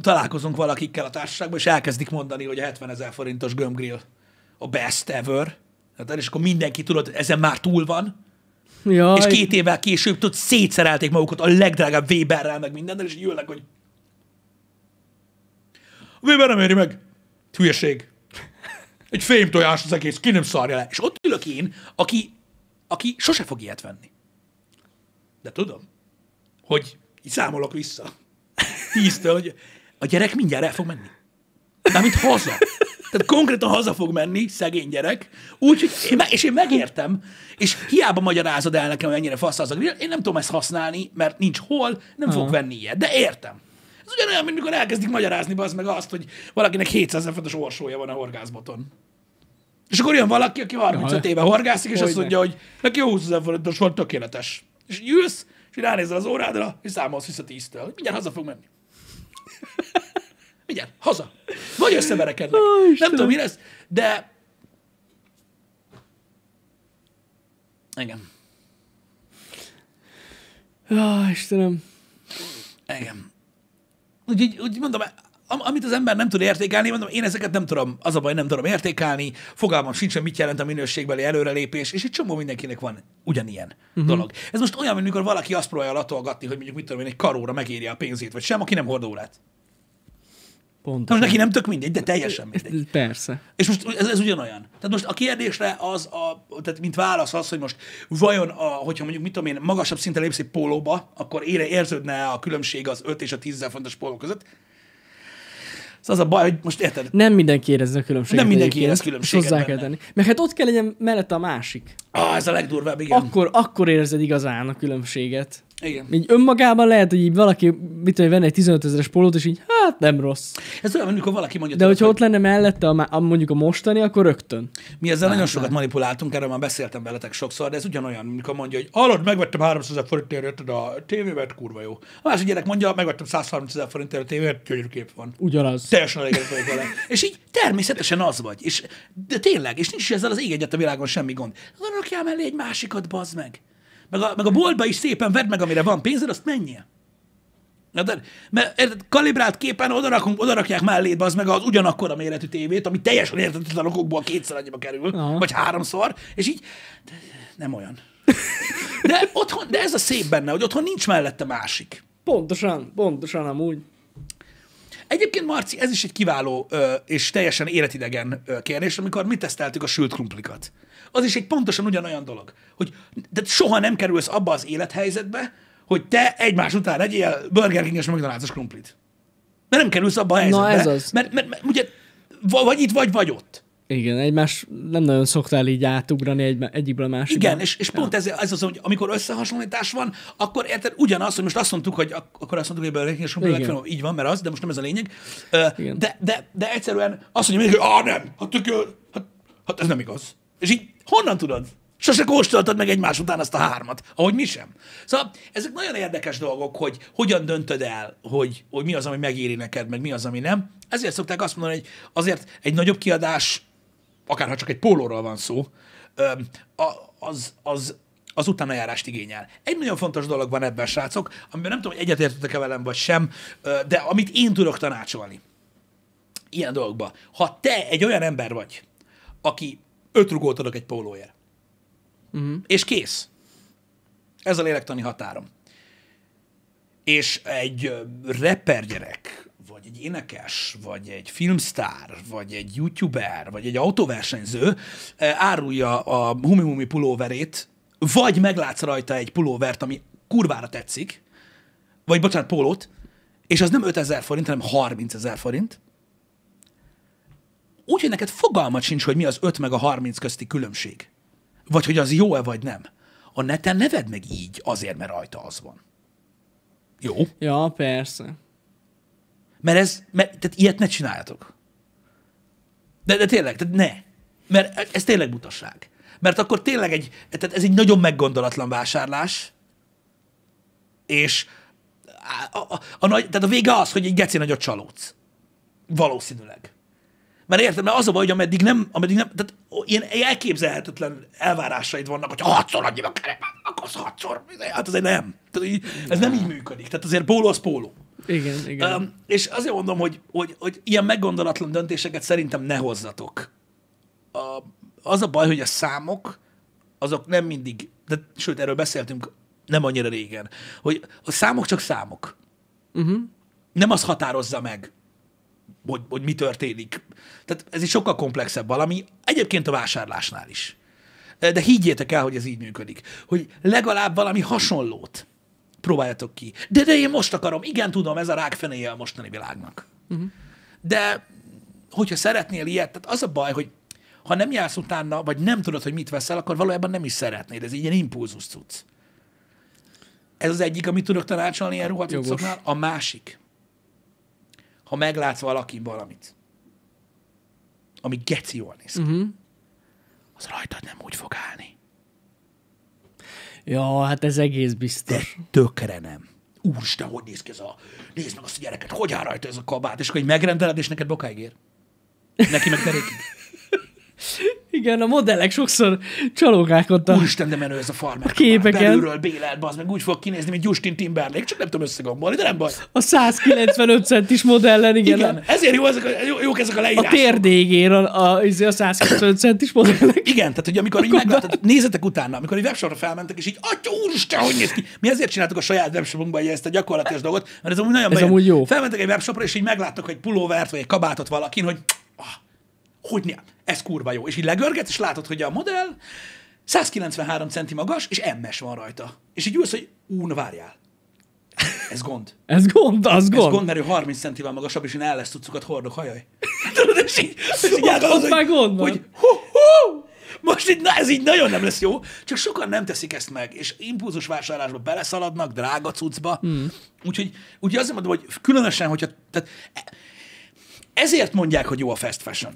találkozunk valakikkel a társaságban, és elkezdik mondani, hogy a 70 ezer forintos gömbgrill a best ever. Hát, és akkor mindenki, tudod, ezen már túl van, Jaj. És két évvel később tud szétszerelték magukat a legdrágább Weberrel, meg mindennel, és ülnek, hogy a Weber nem éri meg. Hülyeség. Egy fém tojás az egész, ki nem szarja le. És ott ülök én, aki, aki sose fog ilyet venni. De tudom, hogy így számolok vissza. Tíztől, hogy a gyerek mindjárt el fog menni. De mint haza. Tehát konkrétan haza fog menni, szegény gyerek. Úgyhogy, és én megértem, és hiába magyarázod el nekem, hogy ennyire fasz az a grill, én nem tudom ezt használni, mert nincs hol, nem fog venni ilyet, de értem. Ez ugyanolyan, mint amikor elkezdik magyarázni az meg azt, hogy valakinek 700 ezer fontos orsója van a horgászboton. És akkor jön valaki, aki 35 éve horgászik, és Olyan. azt mondja, hogy neki jó 20 ezer forintos van, tökéletes. És ülsz, és ránézel az órádra, és számolsz vissza tíztől. Mindjárt haza fog menni mindjárt, haza. Vagy összeverekednek. Ó, nem tudom, mi lesz, de... Igen. Ó, Istenem. Igen. Úgy, úgy, úgy mondom, am, amit az ember nem tud értékelni, mondom, én ezeket nem tudom, az a baj, nem tudom értékelni, fogalmam sincsen, mit jelent a minőségbeli előrelépés, és egy csomó mindenkinek van ugyanilyen uh-huh. dolog. Ez most olyan, mint amikor valaki azt próbálja latolgatni, hogy mondjuk mit tudom én, egy karóra megéri a pénzét, vagy sem, aki nem hordórát. Pontosan. Most neki nem tök mindegy, de teljesen mindegy. Persze. És most ez, ez ugyanolyan. Tehát most a kérdésre az, a, tehát mint válasz az, hogy most vajon, a, hogyha mondjuk, mit tudom én, magasabb szinten lépsz egy pólóba, akkor ére érződne a különbség az 5 és a 10 ezer fontos póló között? szóval az a baj, hogy most érted? Nem mindenki érez a különbséget. Nem mindenki érez különbséget. Hozzá benne. kell tenni. Mert hát ott kell legyen mellette a másik. Ah, ez a legdurvább, igen. Akkor, akkor érzed igazán a különbséget. Igen. Így önmagában lehet, hogy így valaki, mit tudom, venne egy 15 ezeres pólót, és így, hát nem rossz. Ez olyan, amikor valaki mondja. De tőle, hogyha hogy... ott lenne mellette a, a, mondjuk a mostani, akkor rögtön. Mi ezzel hát, nagyon sokat manipuláltunk, erről már beszéltem veletek sokszor, de ez ugyanolyan, amikor mondja, hogy alatt megvettem 300 ezer forintért, a tévévet, kurva jó. A másik gyerek mondja, megvettem 130 ezer forintért a tévévet, gyönyörű kép van. Ugyanaz. Teljesen elégedett vagyok vele. és így természetesen az vagy. És, de tényleg, és nincs ezzel az ég egyet a világon semmi gond. Van, aki mellé egy másikat, bazd meg meg a, meg a boltba is szépen vedd meg, amire van pénzed, azt menjél. Mert kalibrált képen odarakunk, odarakják melléd az meg az ugyanakkor a méretű tévét, ami teljesen értetetlen okokból kétszer annyiba kerül, Aha. vagy háromszor, és így de nem olyan. De, otthon, de ez a szép benne, hogy otthon nincs mellette másik. Pontosan, pontosan amúgy. Egyébként, Marci, ez is egy kiváló ö, és teljesen életidegen kérdés, amikor mi teszteltük a sült krumplikat az is egy pontosan ugyanolyan dolog. Hogy de soha nem kerülsz abba az élethelyzetbe, hogy te egymás után egyél Burger king és McDonald's-os krumplit. Mert nem kerülsz abba a helyzetbe. Na ez az. Mert, mert, mert mert ugye vagy itt, vagy vagy ott. Igen, egymás nem nagyon szoktál így átugrani egy, egyikből a másikba. Igen, és, és pont ja. ez, ez az, hogy amikor összehasonlítás van, akkor érted ugyanaz, hogy most azt mondtuk, hogy ak- akkor azt mondtuk, hogy Burger így van, mert az, de most nem ez a lényeg. De, de, de egyszerűen azt mondja mindenki, hogy ah nem, hát, tök, hát, hát ez nem igaz. És így Honnan tudod? Sose kóstoltad meg egymás után azt a hármat, ahogy mi sem. Szóval ezek nagyon érdekes dolgok, hogy hogyan döntöd el, hogy, hogy mi az, ami megéri neked, meg mi az, ami nem. Ezért szokták azt mondani, hogy azért egy nagyobb kiadás, akárha csak egy pólóról van szó, az, az, az utána járást igényel. Egy nagyon fontos dolog van ebben, srácok, amiben nem tudom, hogy egyetértetek-e velem vagy sem, de amit én tudok tanácsolni ilyen dolgokba. Ha te egy olyan ember vagy, aki öt rugót adok egy pólóért. Uh-huh. És kész. Ez a lélektani határom. És egy gyerek vagy egy énekes, vagy egy filmstár, vagy egy youtuber, vagy egy autóversenyző árulja a humihumi pulóverét, vagy meglátsz rajta egy pulóvert, ami kurvára tetszik, vagy bocsánat, pólót, és az nem 5000 forint, hanem 30 ezer forint, úgy, hogy neked fogalmat sincs, hogy mi az 5 meg a 30 közti különbség. Vagy hogy az jó-e, vagy nem. A neten neved meg így, azért, mert rajta az van. Jó? Ja, persze. Mert ez, mert, tehát ilyet ne csináljatok. De, de tényleg, tehát ne. Mert ez tényleg butaság. Mert akkor tényleg egy, tehát ez egy nagyon meggondolatlan vásárlás, és a, a, a, a, tehát a vége az, hogy egy geci nagyot csalódsz. Valószínűleg. Mert érted, mert az a baj, hogy ameddig nem, ameddig nem, tehát ilyen elképzelhetetlen elvárásaid vannak, hogy hatszor adjam a kell, akkor hatszor. Hát azért nem. Tehát így, ez nem így működik. Tehát azért póló az póló. Igen, igen. Um, és azért mondom, hogy, hogy, hogy ilyen meggondolatlan döntéseket szerintem ne hozzatok. A, az a baj, hogy a számok, azok nem mindig, de, sőt, erről beszéltünk nem annyira régen, hogy a számok csak számok. Uh-huh. Nem az határozza meg, hogy, hogy mi történik tehát ez egy sokkal komplexebb valami, egyébként a vásárlásnál is. De higgyétek el, hogy ez így működik. Hogy legalább valami hasonlót próbáljatok ki. De de én most akarom, igen, tudom, ez a rákfenéje a mostani világnak. Uh-huh. De hogyha szeretnél ilyet, tehát az a baj, hogy ha nem jársz utána, vagy nem tudod, hogy mit veszel, akkor valójában nem is szeretnéd. Ez egy ilyen impulzus cucc. Ez az egyik, amit tudok tanácsolni ilyen ruhatudszoknál. A másik, ha meglátsz valakin valamit, ami geci jól néz ki, uh-huh. az rajtad nem úgy fog állni. Ja, hát ez egész biztos. De tökre nem. Úristen, hogy néz ki ez a... Nézd meg azt a gyereket, hogy áll rajta ez a kabát, és akkor egy megrendeled, és neked bokáig ér. Neki meg derékig. Igen, a modellek sokszor csalógálkodtak. Úristen, de menő ez a farmer. A képeken. Belülről bélelt, bazd meg, úgy fog kinézni, mint Justin Timberlake, csak nem tudom összegombolni, de nem baj. A 195 centis modellen, igen. igen a... ezért jó ezek a, jó, jók ezek a leírások. A térdégén a, a, izé, a 195 centis modellek. Igen, tehát hogy amikor így meglátod, nézzetek utána, amikor egy webshopra felmentek, és így, atya úristen, hogy néz ki. Mi ezért csináltuk a saját webshopunkban ezt a gyakorlatilag dolgot, mert ez amúgy nagyon ez amúgy jó. Felmentek egy webshopra, és így megláttak egy pulóvert, vagy egy kabátot valakin, hogy ah, hogy ne, ez kurva jó. És így legörget, és látod, hogy a modell 193 centi magas, és MS van rajta. És így ülsz, hogy ún, várjál. Ez gond. Ez gond, az ez gond. Ez gond, mert ő 30 centivel magasabb, és én el lesz cuccokat hordok, hajaj. Tudod, és így, szóval és így ott, ott hogy, gond van. hogy hú, hú, most így, na, ez így nagyon nem lesz jó, csak sokan nem teszik ezt meg, és impulzus vásárlásba beleszaladnak, drága cuccba. Mm. Úgyhogy, úgyhogy azért mondom, hogy különösen, hogyha, tehát e- ezért mondják, hogy jó a fast fashion.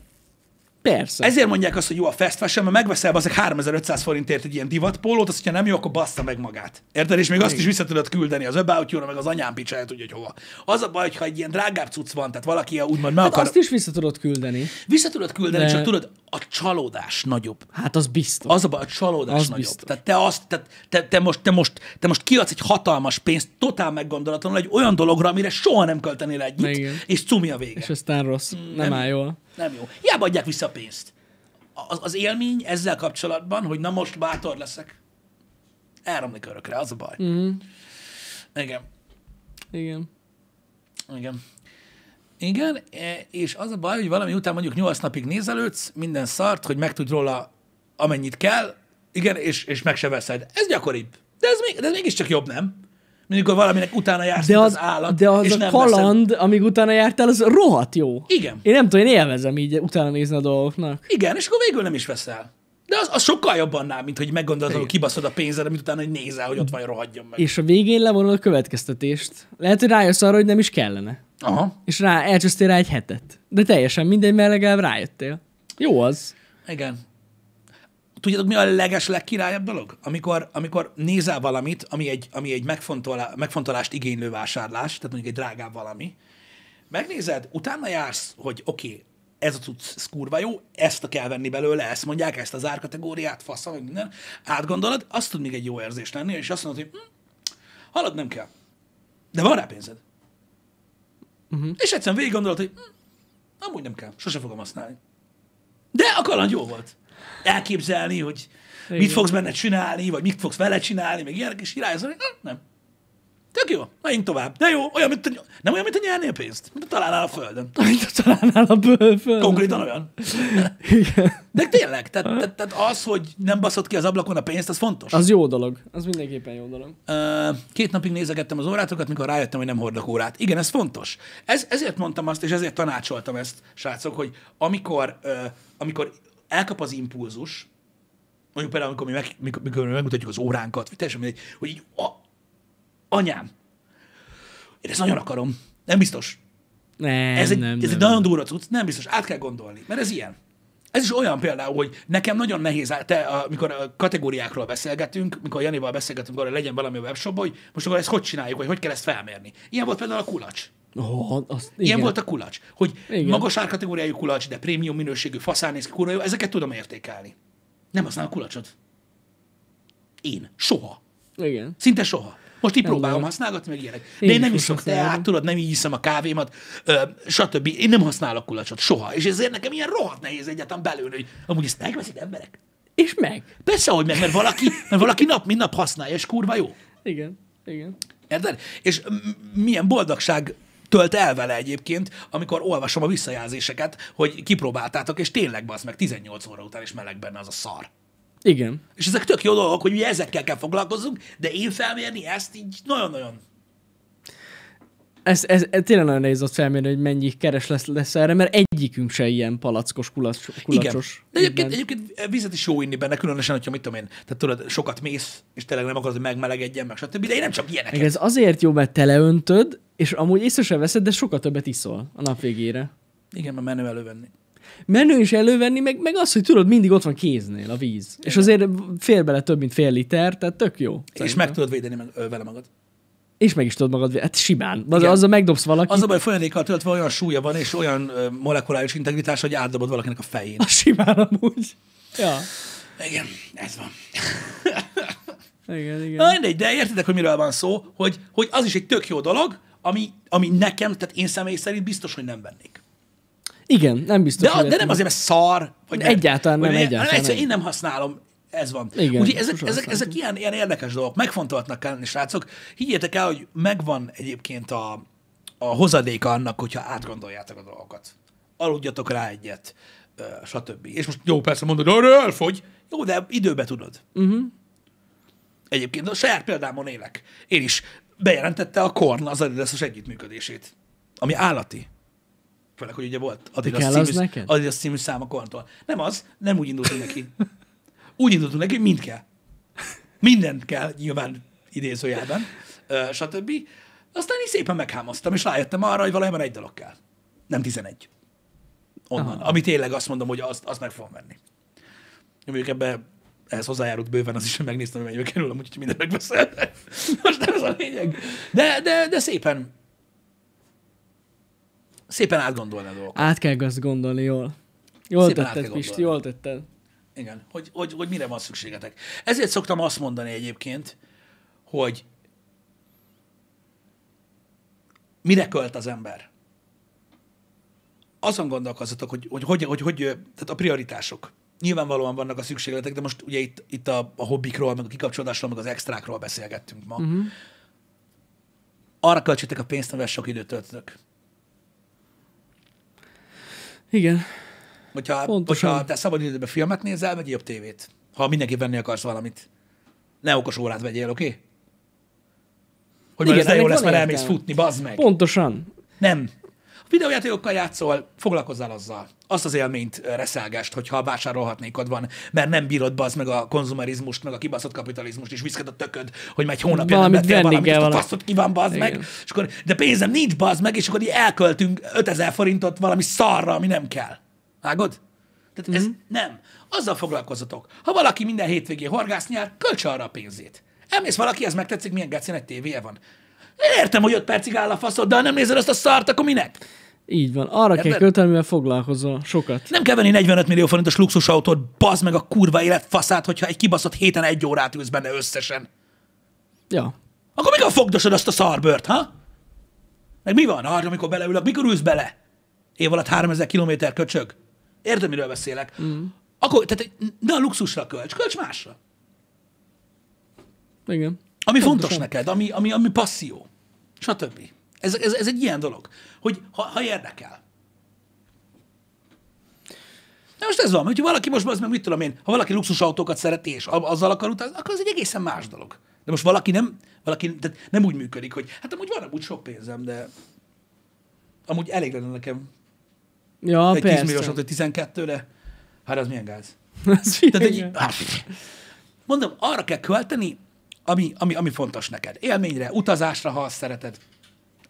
Persze. Ezért mondják azt, hogy jó a fast fashion, mert megveszel azért 3500 forintért egy ilyen divatpólót, azt, hogyha nem jó, akkor bassza meg magát. Érted? És még Igen. azt is vissza tudod küldeni az öbáutyúra, meg az anyám picsáját, tudja, hogy hova. Az a baj, hogyha egy ilyen drágább cucc van, tehát valaki úgymond meg hát akar... azt is vissza tudod küldeni. Vissza tudod küldeni, De... csak tudod, a csalódás nagyobb. Hát az biztos. Az a baj, a csalódás az nagyobb. Biztos. Tehát te azt, tehát te, te, most, te, most, te most kiadsz egy hatalmas pénzt, totál meggondolatlanul egy olyan dologra, amire soha nem költenél egyet, és cumi a vége. És aztán rossz, mm, nem, nem áll jól. Nem jó. Hiába adják vissza a pénzt. Az, az élmény ezzel kapcsolatban, hogy na most bátor leszek, elromlik örökre, az a baj. Mm. Igen. Igen. Igen. Igen, e, és az a baj, hogy valami után mondjuk 8 napig nézelődsz, minden szart, hogy megtud róla amennyit kell, igen, és, és meg se veszed. Ez gyakoribb. De ez, még, de ez mégiscsak jobb, nem? Mondjuk, ha valaminek utána jársz, de az, az állat, De az és a nem kaland, veszed. amíg utána jártál, az rohadt jó. Igen. Én nem tudom, én élvezem így utána nézni a dolgoknak. Igen, és akkor végül nem is veszel. De az, az sokkal jobb annál, mint hogy meggondolod, hogy kibaszod a pénzed, amit utána hogy nézel, hogy ott van, rohadjon meg. És a végén levonod a következtetést. Lehet, hogy rájössz arra, hogy nem is kellene. Aha. És rá, elcsöztél rá egy hetet. De teljesen mindegy, mert legalább rájöttél. Jó az. Igen tudjátok, mi a leges legkirályabb dolog? Amikor, amikor nézel valamit, ami egy, ami egy megfontolá, megfontolást igénylő vásárlás, tehát mondjuk egy drágább valami, megnézed, utána jársz, hogy oké, okay, ez a tudsz ez kurva jó, ezt a kell venni belőle, ezt mondják, ezt az árkategóriát, fasz, vagy minden, átgondolod, azt tud még egy jó érzés lenni, és azt mondod, hogy hm, halad nem kell. De van rá pénzed. Uh-huh. És egyszerűen végig gondolod, hogy hm, amúgy nem kell, sose fogom használni. De a kaland jó volt elképzelni, hogy Igen. mit fogsz benne csinálni, vagy mit fogsz vele csinálni, meg ilyenek, és irányozom, hm, nem. Tök jó, menjünk tovább. De jó, olyan, mint a, nem olyan, mint a nyernél pénzt, mint a találnál a földön. Mint a találnál a földön. Konkrétan olyan. Igen. De tényleg, tehát, tehát, tehát az, hogy nem baszott ki az ablakon a pénzt, az fontos. Az jó dolog, az mindenképpen jó dolog. Két napig nézegettem az órátokat, mikor rájöttem, hogy nem hordok órát. Igen, ez fontos. Ez, ezért mondtam azt, és ezért tanácsoltam ezt, srácok, hogy amikor, amikor elkap az impulzus, mondjuk például, amikor mi, meg, mikor, mikor mi megmutatjuk az óránkat, vagy teljesen mindegy, hogy így, a, anyám, én ezt nagyon akarom. Nem biztos. Nem, ez egy, nem, ez nem, egy nagyon durva cucc, nem biztos, át kell gondolni, mert ez ilyen. Ez is olyan például, hogy nekem nagyon nehéz, te, amikor a kategóriákról beszélgetünk, mikor Janival beszélgetünk arra, legyen valami a webshop, hogy most akkor ezt hogy csináljuk, hogy hogy kell ezt felmérni. Ilyen volt például a kulacs. Oh, az, igen. Ilyen volt a kulacs, hogy igen. magas árkategóriájú kulacs, de prémium minőségű, faszán néz ki, kurva jó, ezeket tudom értékelni. Nem használ a kulacsot. Én. Soha. Igen. Szinte soha. Most így próbálom használgatni, meg ilyenek. De én, nem iszok teát, tudod, nem így iszom a kávémat, ö, stb. Én nem használok kulacsot soha, és ezért nekem ilyen rohadt nehéz egyáltalán belőni, hogy amúgy ezt megveszik emberek. És meg. Persze, hogy meg, mert valaki, mert valaki nap, mint nap használja, és kurva jó. Igen, igen. Érted? És m- milyen boldogság tölt el vele egyébként, amikor olvasom a visszajelzéseket, hogy kipróbáltátok, és tényleg basz meg 18 óra után is meleg benne az a szar. Igen. És ezek tök jó dolgok, hogy ugye ezekkel kell foglalkozzunk, de én felmérni ezt így nagyon-nagyon ez, ez, ez tényleg nagyon nehéz ott felmérni, hogy mennyi keres lesz, lesz erre, mert egyikünk se ilyen palackos, kulacs, kulacsos. Igen. De egyébként, egyébként vizet is jó inni benne, különösen, hogyha mit tudom én, tehát tudod, sokat mész, és tényleg nem akarod, hogy megmelegedjen, meg stb. De én nem csak ilyeneket. ez azért jó, mert teleöntöd, és amúgy észre sem veszed, de sokat többet iszol a nap végére. Igen, mert menő elővenni. Menő is elővenni, meg, meg az, hogy tudod, mindig ott van kéznél a víz. Igen. És azért fél bele több, mint fél liter, tehát tök jó. És szerintem. meg tudod védeni meg, vele magad és meg is tudod magad, hát simán. Az, azzal megdobsz valakit. Az a baj, folyadékkal töltve olyan súlya van, és olyan molekuláris integritás, hogy átdobod valakinek a fején. A simán amúgy. Ja. Igen, ez van. igen, igen. Na, de értedek, hogy miről van szó, hogy, hogy az is egy tök jó dolog, ami, ami nekem, tehát én személy szerint biztos, hogy nem vennék. Igen, nem biztos. De, de nem azért, mert szar. Vagy mert, egyáltalán nem, vagy egyáltalán nem. Egyszerűen én nem használom ez van. Igen, Ugye ezek, ezek, ezek ilyen, ilyen érdekes dolgok, megfontoltnak kell lenni, srácok. Higgyétek el, hogy megvan egyébként a, a hozadéka annak, hogyha átgondoljátok a dolgokat. Aludjatok rá egyet, stb. És most jó, persze mondod, arra elfogy. Jó, de időbe tudod. Uh-huh. Egyébként a saját példámon élek. Én is bejelentette a Korn az adidas együttműködését, ami állati. Főleg, hogy ugye volt Adidas, című, Adidas című szám a Korntól. Nem az, nem úgy indult neki. Úgy indultunk neki, hogy mind kell. Mindent kell, nyilván idézőjelben, stb. Aztán én szépen meghámoztam, és rájöttem arra, hogy valójában egy dolog kell. Nem 11. Onnan. Aha. Ami tényleg azt mondom, hogy azt, azt meg fogom venni. Mondjuk ebbe ehhez hozzájárult bőven az is, hogy megnéztem, hogy mennyibe kerül, amúgy, hogy mindent megbeszéltek. Most nem az a lényeg. De, de, de szépen, szépen átgondolni a dolgokat. Át kell azt gondolni jól. Jól Szépen tetted, Pisti, jól tetted. Igen, hogy, hogy, hogy mire van szükségetek. Ezért szoktam azt mondani egyébként, hogy mire költ az ember. Azon gondolkozzatok, hogy hogy, hogy, hogy, hogy tehát a prioritások. Nyilvánvalóan vannak a szükségletek, de most ugye itt, itt a, a hobbikról, meg a kikapcsolódásról, meg az extrákról beszélgettünk ma. Uh-huh. Arra költsétek a pénzt, amivel sok időt töltök. Igen. Hogyha, hogyha te szabad időben filmet nézel, vagy jobb tévét. Ha mindenki venni akarsz valamit. Ne okos órát vegyél, oké? Okay? Hogy Igen, ez jó lesz, mert elmész futni, bazd meg. Pontosan. Nem. A videójátékokkal játszol, foglalkozzál azzal. Azt az élményt, reszelgást, hogyha ott van, mert nem bírod bazd meg a konzumerizmust, meg a kibaszott kapitalizmust, és viszked a tököd, hogy megy hónapja valamit nem vettél valamit, a faszot ki van bazd meg, és akkor, de pénzem nincs bazd meg, és akkor így elköltünk 5000 forintot valami szarra, ami nem kell. Vágod? Tehát mm-hmm. ez mhm. nem. Azzal foglalkozatok. Ha valaki minden hétvégén horgászni jár, költse arra a pénzét. Elmész valaki, ez megtetszik, milyen gecén egy tévéje van. Értem, hogy öt percig áll a faszod, de ha nem nézel azt a szart, akkor minek? Így van. Arra Ebben... kell költeni, mivel foglalkozol sokat. Nem kell venni 45 millió forintos luxusautót, bazd meg a kurva élet faszát, hogyha egy kibaszott héten egy órát ülsz benne összesen. Ja. Akkor mikor fogdosod azt a szarbört, ha? Meg mi van arra, amikor beleülök? Mikor ülsz bele? Év alatt 3000 kilométer köcsög? Érted, miről beszélek? Mm. Akkor, tehát ne a luxusra költs, költs másra. Igen. Ami Pontosan. fontos neked, ami, ami, ami passzió, stb. Ez, ez, ez egy ilyen dolog, hogy ha, ha érdekel. Na most ez van, hogyha valaki most, az meg mit tudom én, ha valaki luxusautókat szereti és azzal akar utazni, akkor az egy egészen más dolog. De most valaki nem, valaki, tehát nem úgy működik, hogy hát amúgy van amúgy sok pénzem, de amúgy elég lenne nekem Ja, egy persze. 10 milliósat, hogy 12-re, hát az milyen gáz. Az Tehát egy, mondom, arra kell költeni, ami, ami, ami fontos neked. Élményre, utazásra, ha azt szereted.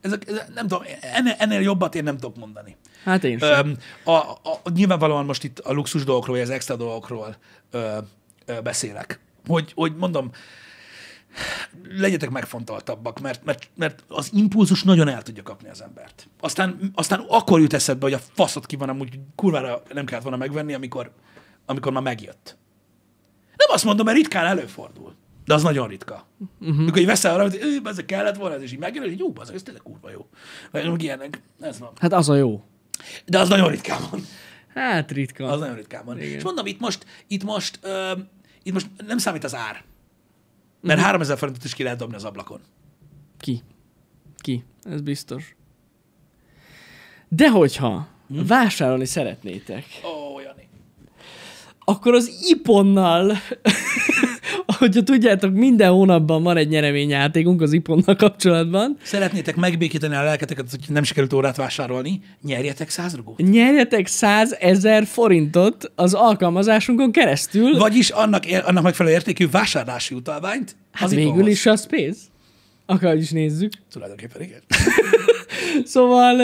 Ezek, ez, nem tudom, ennél, ennél jobbat én nem tudok mondani. Hát én sem. Ö, a, a, a, nyilvánvalóan most itt a luxus dolgokról, vagy az extra dolgokról ö, ö, beszélek. Hogy, hogy mondom, legyetek megfontoltabbak, mert, mert, mert az impulzus nagyon el tudja kapni az embert. Aztán, aztán akkor jut eszedbe, hogy a faszot ki van, amúgy kurvára nem kellett volna megvenni, amikor, amikor már megjött. Nem azt mondom, mert ritkán előfordul, de az nagyon ritka. Uh-huh. Mikor így veszel valamit, hogy ez kellett volna, ez is így megjön, hogy jó, az ez tényleg kurva jó. Vagy ilyenek, ez van. Hát az a jó. De az nagyon ritkán van. Hát ritkán. Az nagyon ritkán van. Igen. És mondom, itt most, itt most, uh, itt most nem számít az ár mert uh-huh. Mhm. 3000 forintot is ki lehet dobni az ablakon. Ki. Ki. Ez biztos. De hogyha hmm? vásárolni szeretnétek, oh, Jani. akkor az iponnal hogyha tudjátok, minden hónapban van egy nyereményjátékunk az iPonnal kapcsolatban. Szeretnétek megbékíteni a lelketeket, hogy nem sikerült órát vásárolni, nyerjetek 100 rugót. Nyerjetek 100 ezer forintot az alkalmazásunkon keresztül. Vagyis annak, annak megfelelő értékű vásárlási utalványt. Hát az végül is az pénz. Akár is nézzük. Tulajdonképpen igen. szóval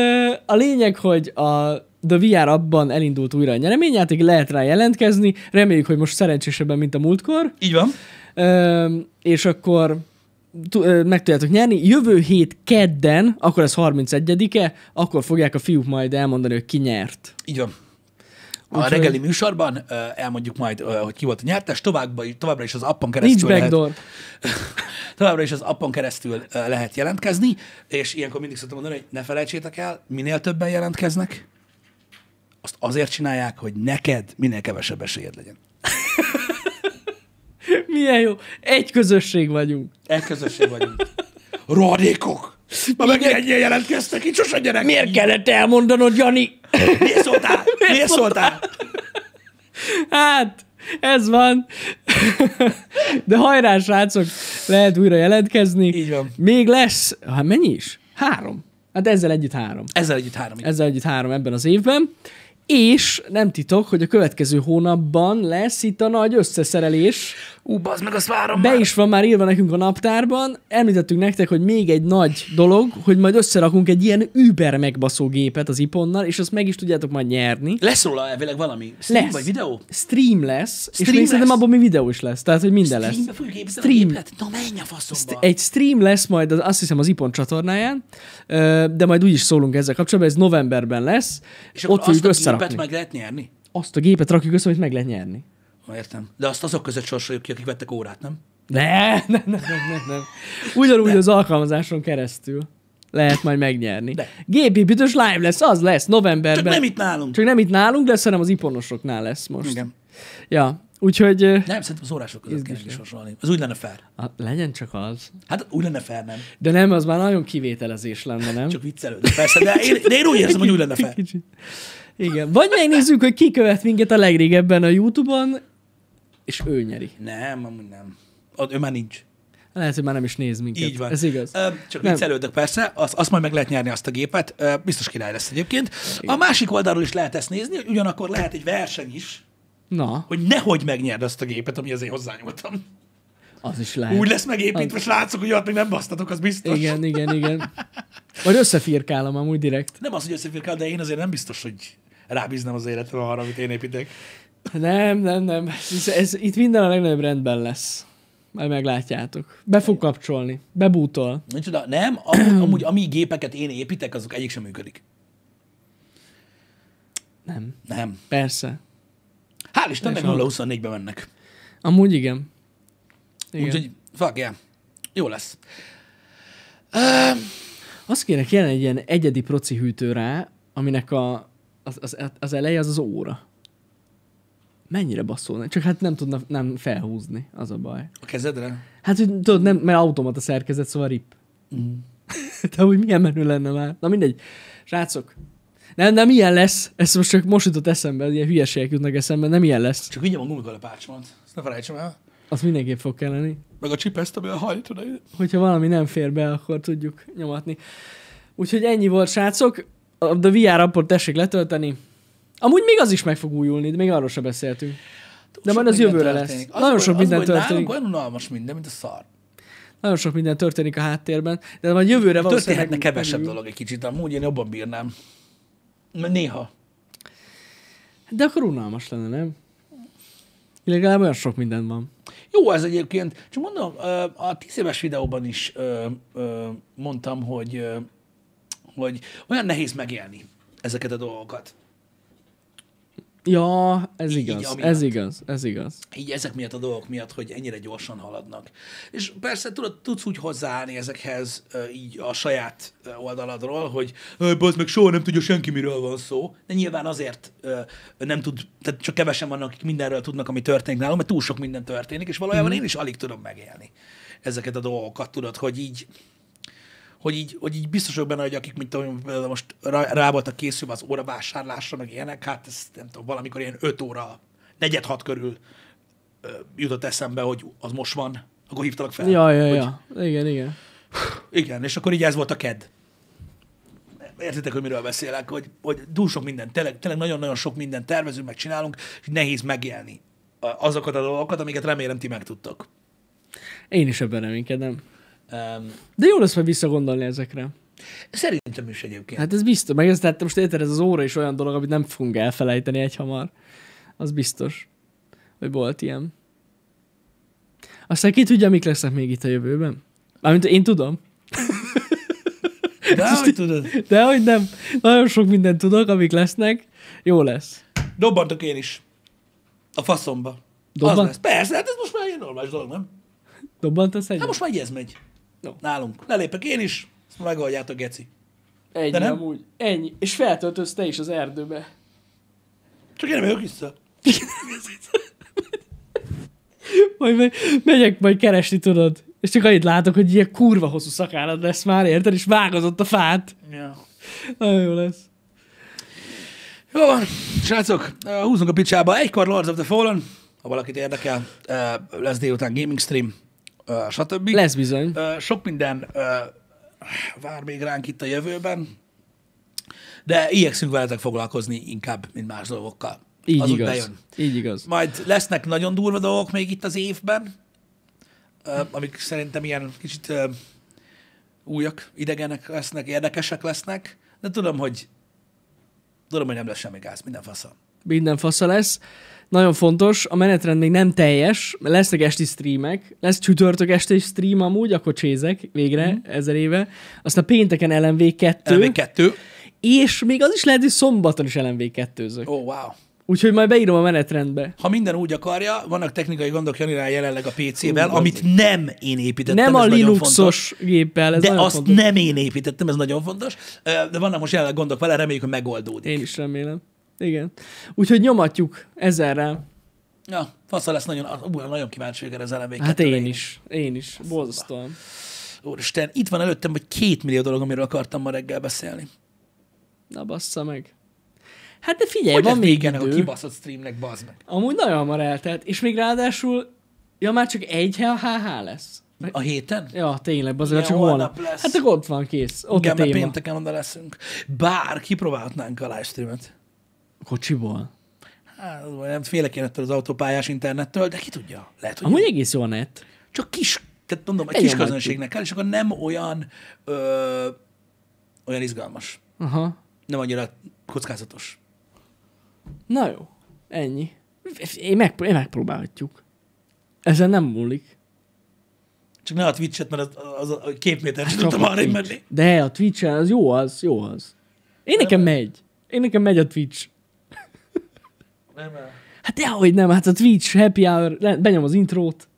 a lényeg, hogy a de VR abban elindult újra a nyereményjáték, lehet rá jelentkezni, reméljük, hogy most szerencsésebben, mint a múltkor. Így van és akkor meg tudjátok nyerni. Jövő hét kedden, akkor ez 31-e, akkor fogják a fiúk majd elmondani, hogy ki nyert. Így van. A Úgy reggeli műsorban elmondjuk majd, hogy ki volt a nyertes, továbbra, továbbra is az appon keresztül Nincs lehet, továbbra is az appon keresztül lehet jelentkezni, és ilyenkor mindig szoktam mondani, hogy ne felejtsétek el, minél többen jelentkeznek, azt azért csinálják, hogy neked minél kevesebb esélyed legyen. Milyen jó. Egy közösség vagyunk. Egy közösség vagyunk. Rohadékok! Ma meg ennyien jelentkeztek, így sose gyerek. Miért kellett elmondanod, Jani? Miért szóltál? Miért szóltál? Hát, ez van. De hajrá, srácok, lehet újra jelentkezni. Így van. Még lesz, hát mennyi is? Három. Hát ezzel együtt három. Ezzel együtt három. Ezzel együtt három ebben az évben. És nem titok, hogy a következő hónapban lesz itt a nagy összeszerelés. Ú, bazd meg, azt várom Be már. is van már írva nekünk a naptárban. Említettük nektek, hogy még egy nagy dolog, hogy majd összerakunk egy ilyen über megbaszó gépet az iponnal, és azt meg is tudjátok majd nyerni. Lesz róla elvileg valami? Stream lesz. vagy videó? Stream lesz, stream és még lesz. szerintem abban mi videó is lesz, tehát hogy minden lesz. stream. Na menj a faszomba. Egy stream lesz majd, az, azt hiszem az ipon csatornáján, de majd úgy is szólunk ezzel kapcsolatban, ez novemberben lesz. És ott fogjuk összerakni gépet meg lehet nyerni? Azt a gépet rakjuk össze, amit meg lehet nyerni. Értem. De azt azok között sorsoljuk ki, akik vettek órát, nem? Ne, nem, nem, nem, nem. nem. Ugyanúgy ne. az alkalmazáson keresztül lehet majd megnyerni. De. Gépi büdös live lesz, az lesz novemberben. Csak nem itt nálunk. Csak nem itt nálunk lesz, hanem az iponosoknál lesz most. Igen. Ja, úgyhogy... Nem, szerintem az órások között kell sorsolni. Az úgy lenne fair. A, legyen csak az. Hát úgy lenne fair, nem? De nem, az már nagyon kivételezés lenne, nem? csak viccelődik. persze, de én, de én úgy érzem, hogy úgy lenne fair. Kicsit. Igen. Vagy megnézzük, hogy ki követ minket a legrégebben a YouTube-on, és ő nyeri. Nem, amúgy nem. Ott ő már nincs. Lehet, hogy már nem is néz minket. Így van. Ez igaz. Ö, csak viccelődök persze, azt, az majd meg lehet nyerni azt a gépet. Ö, biztos király lesz egyébként. Igen. A másik oldalról is lehet ezt nézni, hogy ugyanakkor lehet egy verseny is, Na. hogy nehogy megnyerd azt a gépet, ami azért hozzányúltam. Az is lehet. Úgy lesz megépítve, az... látszok, hogy ott még nem basztatok, az biztos. Igen, igen, igen. Vagy összefirkálom amúgy direkt. Nem az, hogy összefirkálom, de én azért nem biztos, hogy rábíznám az életem arra, amit én építek. Nem, nem, nem. Ez, ez, itt minden a legnagyobb rendben lesz. Majd meglátjátok. Be fog kapcsolni. Bebútol. Micsoda? Nem, amúgy, amúgy ami gépeket én építek, azok egyik sem működik. Nem. Nem. Persze. Hál' Isten, 0-24-be mennek. Amúgy igen. igen. Úgyhogy, fuck yeah. Jó lesz. Uh, Azt kéne, kéne egy ilyen egyedi proci hűtő rá, aminek a az, az, az eleje az az óra. Mennyire basszolna? Csak hát nem tudna nem felhúzni, az a baj. A kezedre? Hát, hogy tudod, nem, mert a szerkezet, szóval rip. Mm. De hogy milyen menő lenne már. Na mindegy. Srácok, nem, nem ilyen lesz. Ez most csak most jutott eszembe, ilyen hülyeségek jutnak eszembe, nem ilyen lesz. Csak vigyem a pácsmat. Ezt ne felejtsem el. Az mindenképp fog kelleni. Meg a csipeszt, ami a hajt Hogyha valami nem fér be, akkor tudjuk nyomatni. Úgyhogy ennyi volt, srácok a VR appot tessék letölteni. Amúgy még az is meg fog újulni, de még arról sem beszéltünk. de majd az jövőre történik. lesz. Az Nagyon sok minden az, történik. Olyan unalmas minden, mint a szar. Nagyon sok minden történik a háttérben, de majd jövőre valószínűleg... Történhetne kevesebb dolog egy kicsit, amúgy én jobban bírnám. Mert néha. De akkor unalmas lenne, nem? Legalább olyan sok minden van. Jó, ez egyébként, csak mondom, a tíz éves videóban is mondtam, hogy hogy olyan nehéz megélni ezeket a dolgokat. Ja, ez így, igaz, így, ez igaz, ez igaz. Így ezek miatt a dolgok miatt, hogy ennyire gyorsan haladnak. És persze tudod, tudsz úgy hozzáállni ezekhez így a saját oldaladról, hogy az meg soha nem tudja senki, miről van szó. De nyilván azért nem tud, tehát csak kevesen vannak, akik mindenről tudnak, ami történik nálunk, mert túl sok minden történik, és valójában mm. én is alig tudom megélni ezeket a dolgokat, tudod, hogy így hogy így, hogy így biztos benne, hogy akik, mint tudom, most rá, voltak készülve az óra vásárlásra, meg ilyenek, hát ez nem tudom, valamikor ilyen 5 óra, negyed hat körül ö, jutott eszembe, hogy az most van, akkor hívtalak fel. Ja, ja, hogy... ja. Igen, igen. Igen, és akkor így ez volt a ked. Értitek, hogy miről beszélek, hogy, hogy túl sok minden, tényleg, tényleg nagyon-nagyon sok minden tervezünk, meg csinálunk, és nehéz megélni azokat a dolgokat, amiket remélem ti megtudtok. tudtok. Én is ebben reménykedem. Um, De jó lesz majd visszagondolni ezekre. Szerintem is egyébként. Hát ez biztos. Meg ez, tehát most érted, ez az óra is olyan dolog, amit nem fogunk elfelejteni egy hamar. Az biztos, hogy volt ilyen. Aztán ki tudja, mik lesznek még itt a jövőben? Mármint én tudom. De hogy tudod? De hogy nem. Nagyon sok mindent tudok, amik lesznek. Jó lesz. Dobbantok én is. A faszomba. Dobbant? Az lesz. Persze, hát ez most már ilyen normális dolog, nem? Dobbantasz egyet? Hát most már egy ez megy. No. Nálunk. Lelépek én is, ezt megoldjátok, geci. Ennyi De nem? amúgy. Ennyi. És feltöltözz te is az erdőbe. Csak én nem jövök vissza. majd meg, megyek majd keresni, tudod. És csak annyit látok, hogy ilyen kurva hosszú szakállad lesz már, érted? És vágazott a fát. Ja. Nagyon jó lesz. Jó van, srácok, húzunk a picsába. Egykor Lords of the Fallen, ha valakit érdekel, lesz délután gaming stream stb. Lesz bizony. Sok minden vár még ránk itt a jövőben, de igyekszünk veletek foglalkozni inkább, mint más dolgokkal. Így az igaz. Bejön. Így igaz. Majd lesznek nagyon durva dolgok még itt az évben, amik szerintem ilyen kicsit újak, idegenek lesznek, érdekesek lesznek, de tudom, hogy tudom, hogy nem lesz semmi gáz, minden faszom minden fasza lesz. Nagyon fontos, a menetrend még nem teljes, lesznek esti streamek, lesz csütörtök este is stream amúgy, akkor csézek végre, mm. ezer éve. Aztán pénteken LMV2. LMV2. És még az is lehet, hogy szombaton is lmv 2 Ó, Oh, wow. Úgyhogy majd beírom a menetrendbe. Ha minden úgy akarja, vannak technikai gondok Jani rá jelenleg a PC-vel, amit nem én építettem. Nem a Linuxos géppel. Ez de azt fontos. nem én építettem, ez nagyon fontos. De vannak most jelenleg gondok vele, reméljük, hogy megoldódik. Én is remélem igen. Úgyhogy nyomatjuk ezerrel. Ja, faszal lesz nagyon, olyan nagyon kíváncsi vagyok erre az elem Hát én, is, én is, borzasztóan. Úristen, itt van előttem, hogy két millió dolog, amiről akartam ma reggel beszélni. Na bassza meg. Hát de figyelj, hogy van még idő. a kibaszott streamnek, bassz meg. Amúgy nagyon hamar eltelt, és még ráadásul, ja már csak egy HH lesz. A héten? Ja, tényleg, ja, csak holnap. Lesz. Hát akkor ott van, kész. Ott Igen, a téma. pénteken oda leszünk. Bár kipróbálhatnánk a streamet kocsiból? Hát, nem félek én ettől az autópályás internettől, de ki tudja. Lehet, hogy Amúgy jó. egész jó a net. Csak kis, tehát mondom, egy kis közönségnek kell, és akkor nem olyan ö, olyan izgalmas. Aha. Nem annyira kockázatos. Na jó, ennyi. Én, meg, én megpróbálhatjuk. Ezen nem múlik. Csak ne a Twitch-et, mert az, az a képméter hát tudtam arra menni. De a twitch az jó az, jó az. Én nekem megy. Én nekem megy a Twitch. Nem el. Hát dehogy nem, hát a Twitch happy hour, benyom az intrót,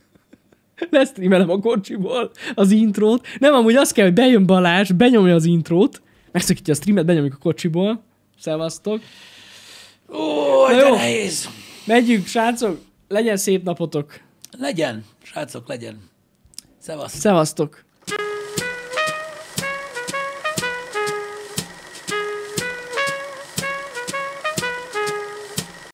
Lesztrimelem a kocsiból az intrót. Nem, amúgy azt kell, hogy bejön Balázs, benyomja az intrót, megszakítja a streamet, benyomjuk a kocsiból. Szevasztok. Ó, de jó. nehéz. Megyünk, srácok. Legyen szép napotok. Legyen, srácok, legyen. Szevasztok. Szevasztok.